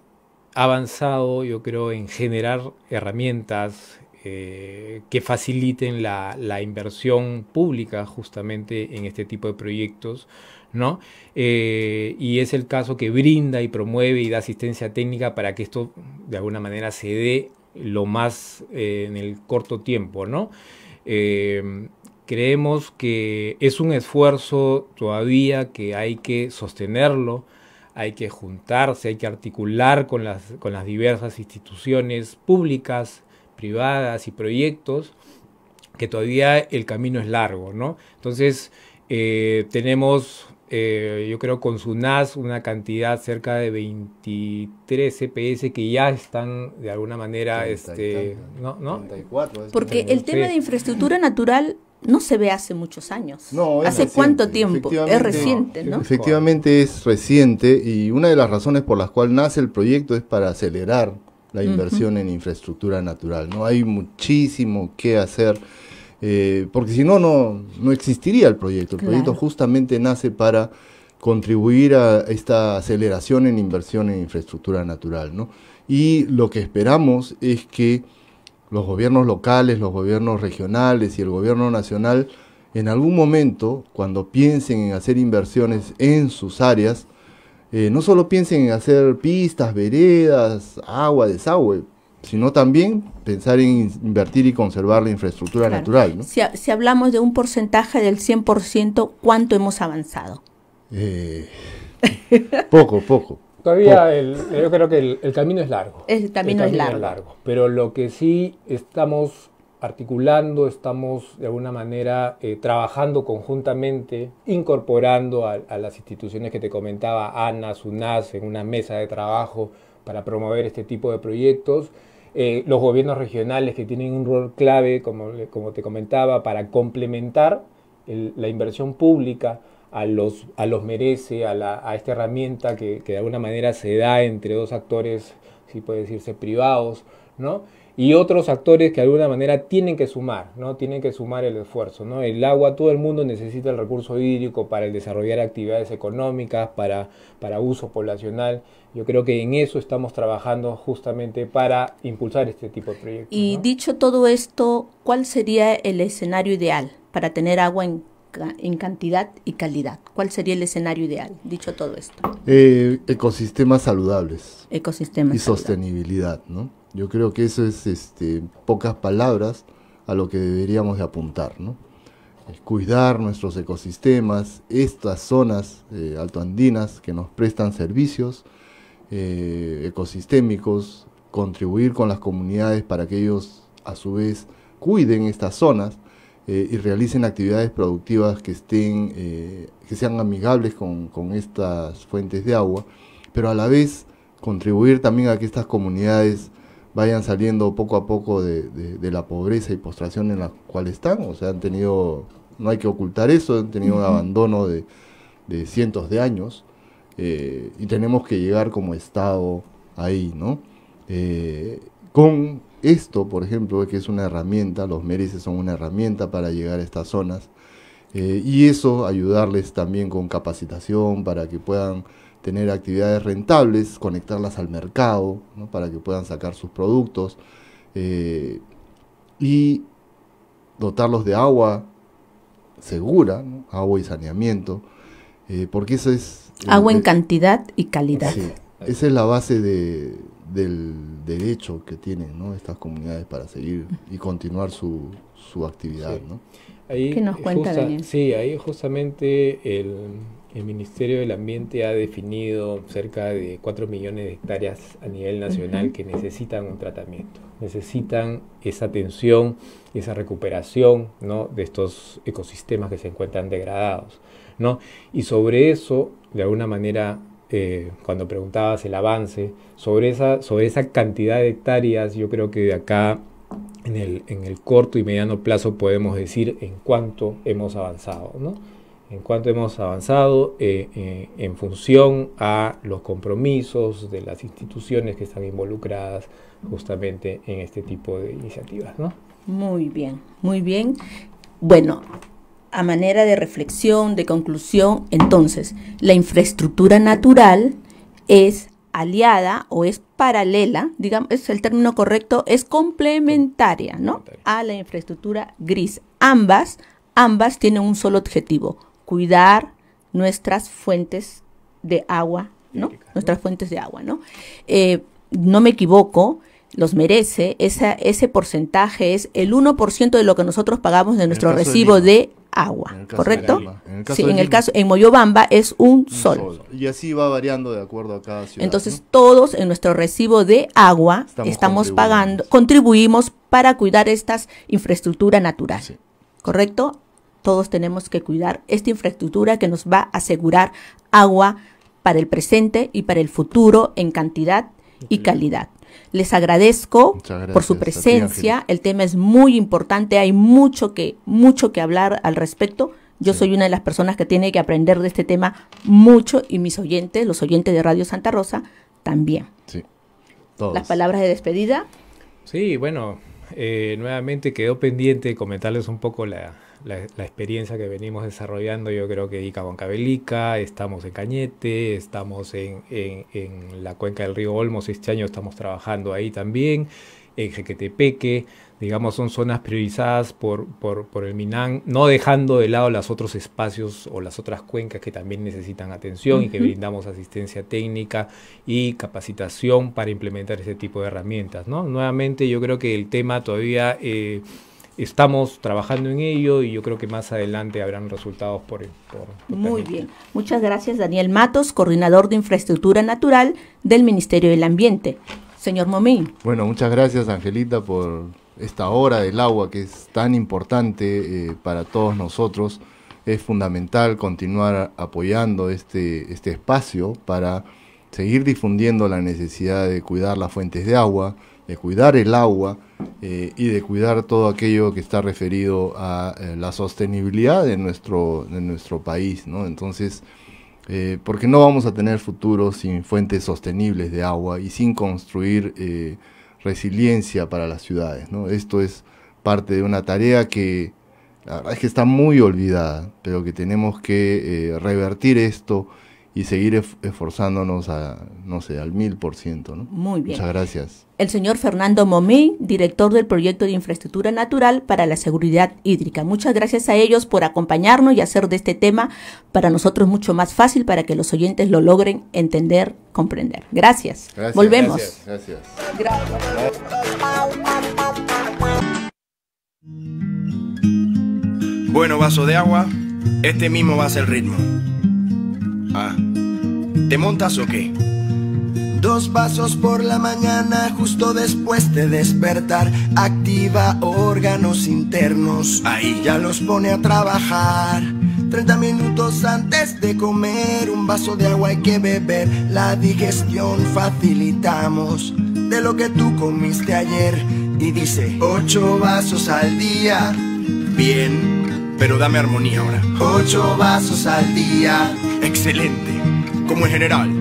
ha avanzado, yo creo, en generar herramientas, eh, que faciliten la, inversión pública justamente en este tipo de proyectos, ¿no? Eh, y es el caso que brinda y promueve y da asistencia técnica para que esto de alguna manera se dé lo más eh, en el corto tiempo, ¿no? creemos que es un esfuerzo todavía que hay que sostenerlo, hay que juntarse, hay que articular con con las diversas instituciones públicas privadas y proyectos, que todavía el camino es largo, ¿no? Entonces, eh, tenemos, eh, yo creo, con su NAS una cantidad cerca de 23 CPS que ya están de alguna manera, este, ¿no? Porque el tema de infraestructura natural no se ve hace muchos años. No, ¿Hace cuánto tiempo? Es reciente, ¿no? Efectivamente es reciente y una de las razones por las cuales nace el proyecto es para acelerar la inversión en infraestructura natural. ¿no? Hay muchísimo que hacer, eh, porque si no, no existiría el proyecto. El proyecto justamente nace para contribuir a esta aceleración en inversión en infraestructura natural. ¿no? Y lo que esperamos es que los gobiernos locales, los gobiernos regionales y el gobierno nacional, en algún momento, cuando piensen en hacer inversiones en sus áreas, eh, no solo piensen en hacer pistas, veredas, agua, desagüe, sino también pensar en invertir y conservar la infraestructura natural. Si, hablamos de un porcentaje del 100%, ¿cuánto hemos avanzado? Eh, poco, poco. Todavía yo creo que el, camino es largo. El camino, es, largo. es largo. Pero lo que sí estamos articulando, estamos de alguna manera eh, trabajando conjuntamente, incorporando a, las instituciones que te comentaba, ANA, SUNAS, en una mesa de trabajo para promover este tipo de proyectos. Eh, los gobiernos regionales que tienen un rol clave, como, te comentaba, para complementar la inversión pública a los, a los merece, a, esta herramienta que, que de alguna manera se da entre dos actores, si puede decirse, privados, ¿no? y otros actores que de alguna manera tienen que sumar, ¿no? Tienen que sumar el esfuerzo, ¿no? El agua, todo el mundo necesita el recurso hídrico para desarrollar actividades económicas, para, para uso poblacional. Yo creo que en eso estamos trabajando justamente para impulsar este tipo de proyectos. Y dicho todo esto, ¿cuál sería el escenario ideal para tener agua en, en cantidad y calidad. ¿Cuál sería el escenario ideal, dicho todo esto? Eh, ecosistemas saludables. Ecosistemas. Y sostenibilidad, ¿no? Yo creo que eso es este, pocas palabras a lo que deberíamos de apuntar, cuidar nuestros ecosistemas, estas zonas eh, altoandinas que nos prestan servicios eh, ecosistémicos, contribuir con las comunidades para que ellos a su vez cuiden estas zonas eh, y realicen actividades productivas que, estén, que sean amigables con estas fuentes de agua, pero a la vez contribuir también a que estas comunidades vayan saliendo poco a poco de, la pobreza y postración en la cual están. O sea, han tenido, no hay que ocultar eso, han tenido un abandono de, cientos de años eh, y tenemos que llegar como Estado ahí, ¿no? Eh, con esto, por ejemplo, que es una herramienta, los Mereces son una herramienta para llegar a estas zonas eh, y eso ayudarles también con capacitación para que puedan tener actividades rentables, conectarlas al mercado ¿no? para que puedan sacar sus productos eh, y dotarlos de agua segura, agua y saneamiento, eh, porque eso es... Eh, agua en cantidad y calidad. esa es la base del derecho que tienen estas comunidades para seguir y continuar su, su actividad. ¿Qué nos cuenta, justa, Sí, ahí justamente el, el Ministerio del Ambiente ha definido cerca de 4 millones de hectáreas a nivel nacional que necesitan un tratamiento, necesitan esa atención, esa recuperación ¿no? de estos ecosistemas que se encuentran degradados. ¿no? Y sobre eso, de alguna manera, eh, cuando preguntabas el avance, sobre esa, sobre esa cantidad de hectáreas, yo creo que de acá en el, en el corto y mediano plazo podemos decir en cuánto hemos avanzado. ¿no? en cuanto hemos avanzado eh, eh, en función a los compromisos de las instituciones que están involucradas justamente en este tipo de iniciativas. ¿no? Muy bien, muy bien. Bueno, a manera de reflexión, de conclusión, entonces, la infraestructura natural es aliada o es paralela, digamos, es el término correcto, es complementaria, ¿no? A la infraestructura gris. Ambas, ambas tienen un solo objetivo, cuidar nuestras fuentes de agua, ¿no? Nuestras fuentes de agua, ¿no? Eh, no me equivoco, los merece, esa, ese porcentaje es el 1% de lo que nosotros pagamos de nuestro recibo de, agua, ¿correcto? En el caso, sí, en, el caso en Moyobamba es un, solo. sol. Y así va variando de acuerdo a cada ciudad. Entonces, todos en nuestro recibo de agua estamos, pagando, contribuimos para cuidar estas infraestructuras naturales, ¿correcto? todos tenemos que cuidar esta infraestructura que nos va a asegurar agua para el presente y para el futuro en cantidad y calidad. Les agradezco por su presencia. el tema es muy importante, hay mucho que mucho que hablar al respecto. Yo soy una de las personas que tiene que aprender de este tema mucho y mis oyentes, los oyentes de Radio Santa Rosa, también. Sí. Las palabras de despedida. Sí, bueno, eh, nuevamente quedó pendiente comentarles un poco la, la, experiencia que venimos desarrollando, yo creo que Ica Boncabelica, estamos en Cañete, estamos en, la cuenca del río Olmos, este año estamos trabajando ahí también, en Jequetepeque, digamos, son zonas priorizadas por, por, el Minan, no dejando de lado los otros espacios o las otras cuencas que también necesitan atención y que brindamos asistencia técnica y capacitación para implementar ese tipo de herramientas, ¿no? Nuevamente yo creo que el tema todavía... Eh, estamos trabajando en ello y yo creo que más adelante habrán resultados por... por, Muy bien. Muchas gracias, Daniel Matos, coordinador de infraestructura natural del Ministerio del Ambiente. Señor Momín. Bueno, muchas gracias, Angelita, por esta hora del agua que es tan importante eh, para todos nosotros. Es fundamental continuar apoyando este, este espacio para seguir difundiendo la necesidad de cuidar las fuentes de agua, de cuidar el agua, eh, y de cuidar todo aquello que está referido a eh, la sostenibilidad de nuestro, de nuestro país, ¿no? Entonces, eh, porque no vamos a tener futuro sin fuentes sostenibles de agua y sin construir resiliencia para las ciudades, ¿no? Esto es parte de una tarea que la verdad es que está muy olvidada, pero que tenemos que revertir esto y seguir esforzándonos a, no sé, al mil por ciento, Muchas gracias el señor Fernando Momí, director del proyecto de infraestructura natural para la seguridad hídrica. Muchas gracias a ellos por acompañarnos y hacer de este tema para nosotros mucho más fácil para que los oyentes lo logren entender, comprender. Gracias. Volvemos. Bueno, vaso de agua, este mismo va a ser el ritmo. Ah, ¿te montas o qué? Dos vasos por la mañana justo después de despertar Activa órganos internos, ahí ya los pone a trabajar 30 minutos antes de comer, un vaso de agua hay que beber La digestión facilitamos de lo que tú comiste ayer Y dice, ocho vasos al día, bien, pero dame armonía ahora Ocho vasos al día, excelente, como en general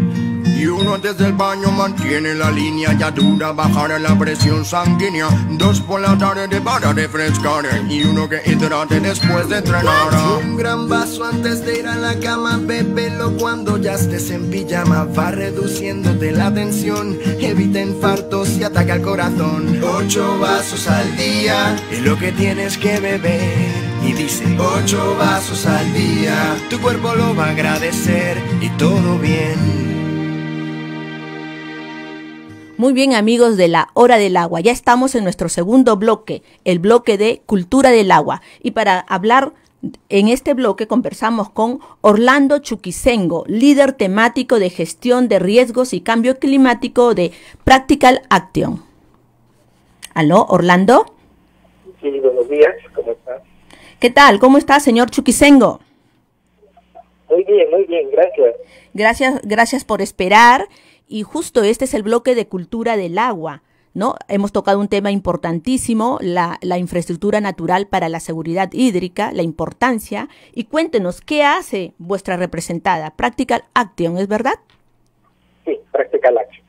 y uno desde el baño mantiene la línea Ya dura bajar la presión sanguínea Dos por la tarde para refrescar Y uno que hidrate después de entrenar Un gran vaso antes de ir a la cama Bébelo cuando ya estés en pijama Va reduciéndote la tensión Evita infartos y ataca al corazón Ocho vasos al día Es lo que tienes que beber y dice ocho vasos al día, tu cuerpo lo va a agradecer y todo bien. Muy bien amigos de la hora del agua, ya estamos en nuestro segundo bloque, el bloque de cultura del agua. Y para hablar en este bloque conversamos con Orlando Chuquisengo, líder temático de gestión de riesgos y cambio climático de Practical Action. ¿Aló, Orlando? Sí, buenos días, ¿cómo estás? ¿Qué tal? ¿Cómo está, señor Chuquisengo? Muy bien, muy bien, gracias. Gracias, gracias por esperar. Y justo este es el bloque de cultura del agua. ¿No? Hemos tocado un tema importantísimo, la, infraestructura natural para la seguridad hídrica, la importancia. Y cuéntenos, ¿qué hace vuestra representada? Practical Action, ¿es verdad? Sí, Practical Action.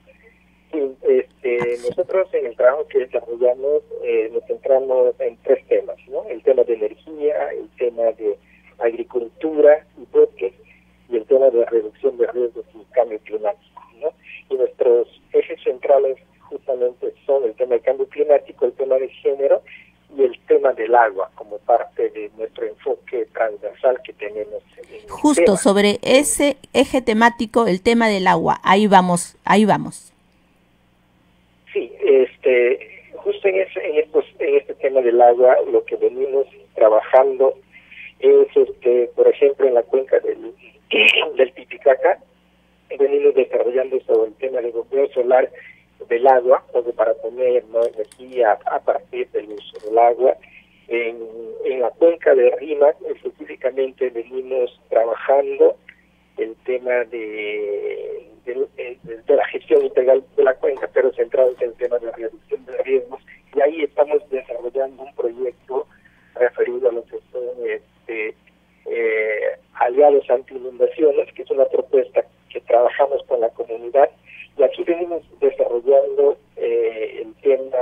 Este, nosotros en el trabajo que desarrollamos eh, nos centramos en tres temas, ¿no? El tema de energía, el tema de agricultura y bosques y el tema de reducción de riesgos y cambio climático y nuestros ejes centrales justamente son el tema del cambio climático, el tema de género y el tema del agua como parte de nuestro enfoque transversal que tenemos. En Justo sobre ese eje temático, el tema del agua, ahí vamos, ahí vamos. Sí, este, justo en, ese, en, pues, este tema del agua lo que venimos trabajando es, este, por ejemplo, en la cuenca del, del Titicaca, venimos desarrollando sobre el tema del bloqueo solar del agua, porque para poner energía a partir del uso del agua. En, la cuenca de Rima específicamente, venimos trabajando el tema de, eh, de, la gestión integral de la cuenca, pero centrado en el tema de la reducción de riesgos. Y ahí estamos desarrollando un proyecto referido a los este, eh, aliados anti-inundaciones, que es una propuesta trabajamos con la comunidad y aquí venimos desarrollando eh, el tema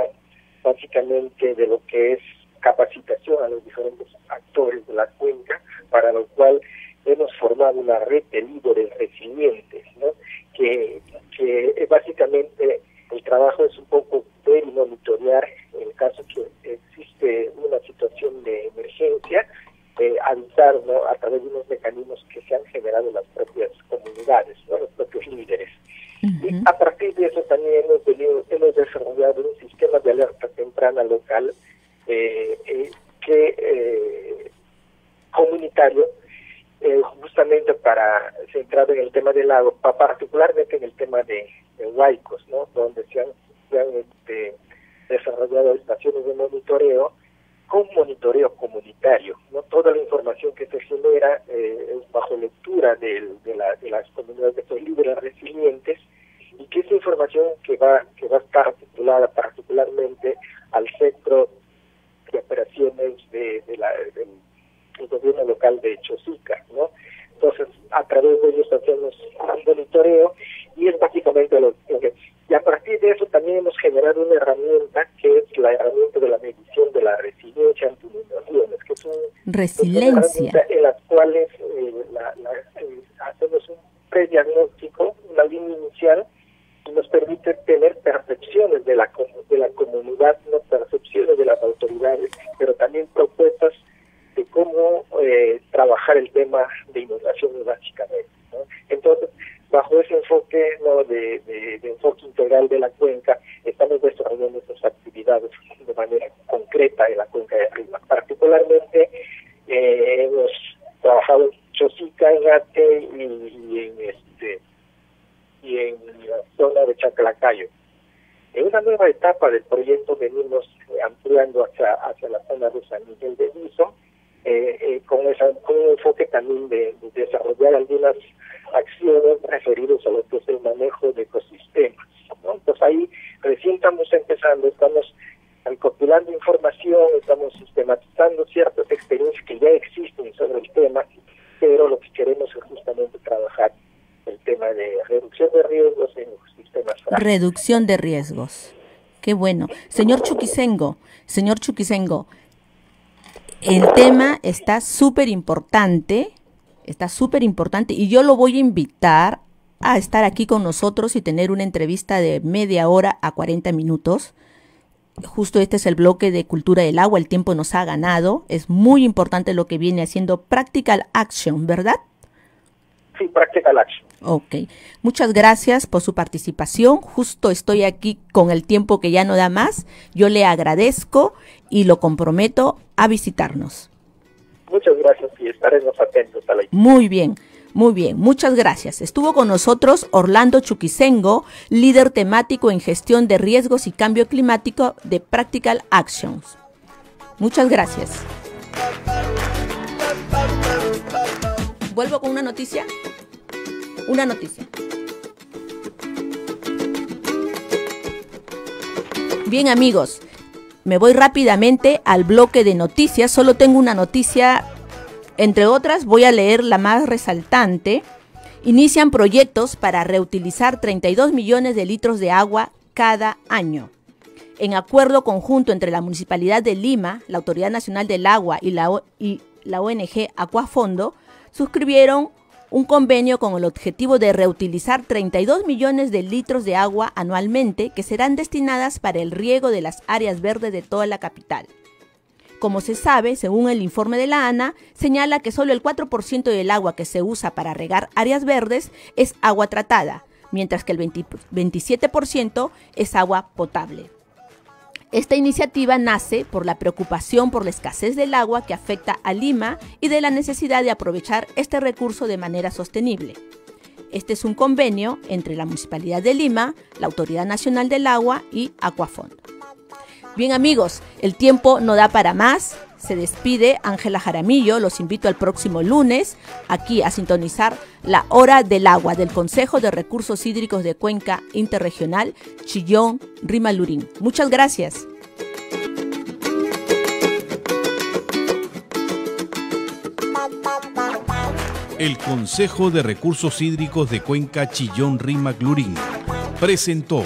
básicamente de lo que es capacitación a los diferentes actores de la cuenca, para lo cual hemos formado una red de líderes resilientes, ¿no? que, que básicamente el trabajo es un poco ver monitorear en el caso que existe una situación de emergencia, eh, avisar ¿no? a través de unos mecanismos que se han generado las propias comunidades, ¿no? los propios líderes. Y a partir de eso también hemos, venido, hemos desarrollado un sistema de alerta temprana local eh, eh, que eh, comunitario, justamente para centrar en el tema del lago, particularmente en el tema de, de, ¿no? donde se han, este, desarrollado estaciones de monitoreo con monitoreo comunitario. No toda la información que se genera eh, es bajo lectura de, la, de las comunidades de estos líderes resilientes y que esa información que va que va a estar titulada particularmente al centro de operaciones de, la, del gobierno local de Chosica, ¿no? Entonces, a través de ellos hacemos un monitoreo y es básicamente lo que y a partir de eso también hemos generado una herramienta que es la herramienta de la medición de la resiliencia ante inundaciones, que es un, resiliencia. en las cuales eh, la, eh, hacemos un prediagnóstico, una línea inicial, y nos permite tener percepciones de la, de la comunidad, no percepciones de las autoridades, pero también propuestas de cómo eh, trabajar el tema de inundaciones básicamente. Entonces, bajo ese enfoque ¿no? de, de, enfoque integral de la cuenca, estamos desarrollando nuestras actividades de manera concreta en la cuenca de Arriba. Particularmente eh, hemos trabajado en Chosica, en Ate y, en este y en la zona de Chaclacayo. En una nueva etapa del proyecto venimos ampliando hacia, hacia la zona de San Miguel de Miso. Eh, eh, con, esa, con un enfoque también de, desarrollar algunas acciones referidas a lo que es el manejo de ecosistemas. Entonces pues ahí recién estamos empezando, estamos recopilando información, estamos sistematizando ciertas experiencias que ya existen sobre el tema, pero lo que queremos es justamente trabajar el tema de reducción de riesgos en los sistemas. Reducción de riesgos. Qué bueno. Señor Chuquisengo, señor Chuquisengo, el tema está súper importante, está súper importante y yo lo voy a invitar a estar aquí con nosotros y tener una entrevista de media hora a 40 minutos. Justo este es el bloque de cultura del agua, el tiempo nos ha ganado, es muy importante lo que viene haciendo Practical Action, ¿verdad? Sí, Practical Action. Ok, muchas gracias por su participación. Justo estoy aquí con el tiempo que ya no da más. Yo le agradezco y lo comprometo a visitarnos. Muchas gracias y estaremos atentos a la... Muy bien. Muy bien, muchas gracias. Estuvo con nosotros Orlando Chuquisengo, líder temático en gestión de riesgos y cambio climático de Practical Actions. Muchas gracias. ¿Vuelvo con una noticia? una noticia. Bien amigos, me voy rápidamente al bloque de noticias. Solo tengo una noticia, entre otras, voy a leer la más resaltante. Inician proyectos para reutilizar 32 millones de litros de agua cada año. En acuerdo conjunto entre la Municipalidad de Lima, la Autoridad Nacional del Agua y la, y la ONG Acuafondo, suscribieron un convenio con el objetivo de reutilizar 32 millones de litros de agua anualmente que serán destinadas para el riego de las áreas verdes de toda la capital. Como se sabe, según el informe de la ANA, señala que solo el 4% del agua que se usa para regar áreas verdes es agua tratada, mientras que el 27% es agua potable. Esta iniciativa nace por la preocupación por la escasez del agua que afecta a Lima y de la necesidad de aprovechar este recurso de manera sostenible. Este es un convenio entre la Municipalidad de Lima, la Autoridad Nacional del Agua y Aquafond. Bien amigos, el tiempo no da para más. Se despide Ángela Jaramillo. Los invito al próximo lunes aquí a sintonizar la hora del agua del Consejo de Recursos Hídricos de Cuenca Interregional Chillón Rimalurín. Muchas gracias. El Consejo de Recursos Hídricos de Cuenca Chillón Rima presentó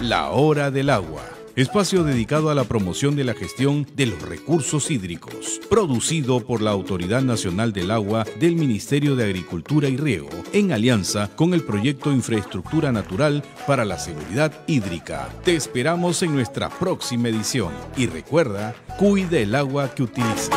La Hora del Agua espacio dedicado a la promoción de la gestión de los recursos hídricos, producido por la Autoridad Nacional del Agua del Ministerio de Agricultura y Riego, en alianza con el proyecto Infraestructura Natural para la Seguridad Hídrica. Te esperamos en nuestra próxima edición y recuerda, cuida el agua que utilices.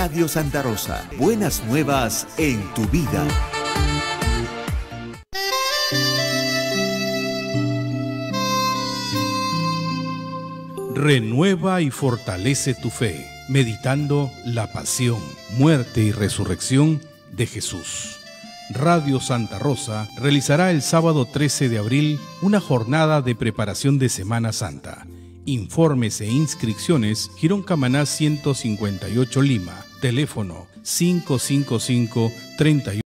Radio Santa Rosa. Buenas nuevas en tu vida. Renueva y fortalece tu fe, meditando la pasión, muerte y resurrección de Jesús. Radio Santa Rosa realizará el sábado 13 de abril una jornada de preparación de Semana Santa. Informes e inscripciones, Girón Camaná 158 Lima, teléfono 555 31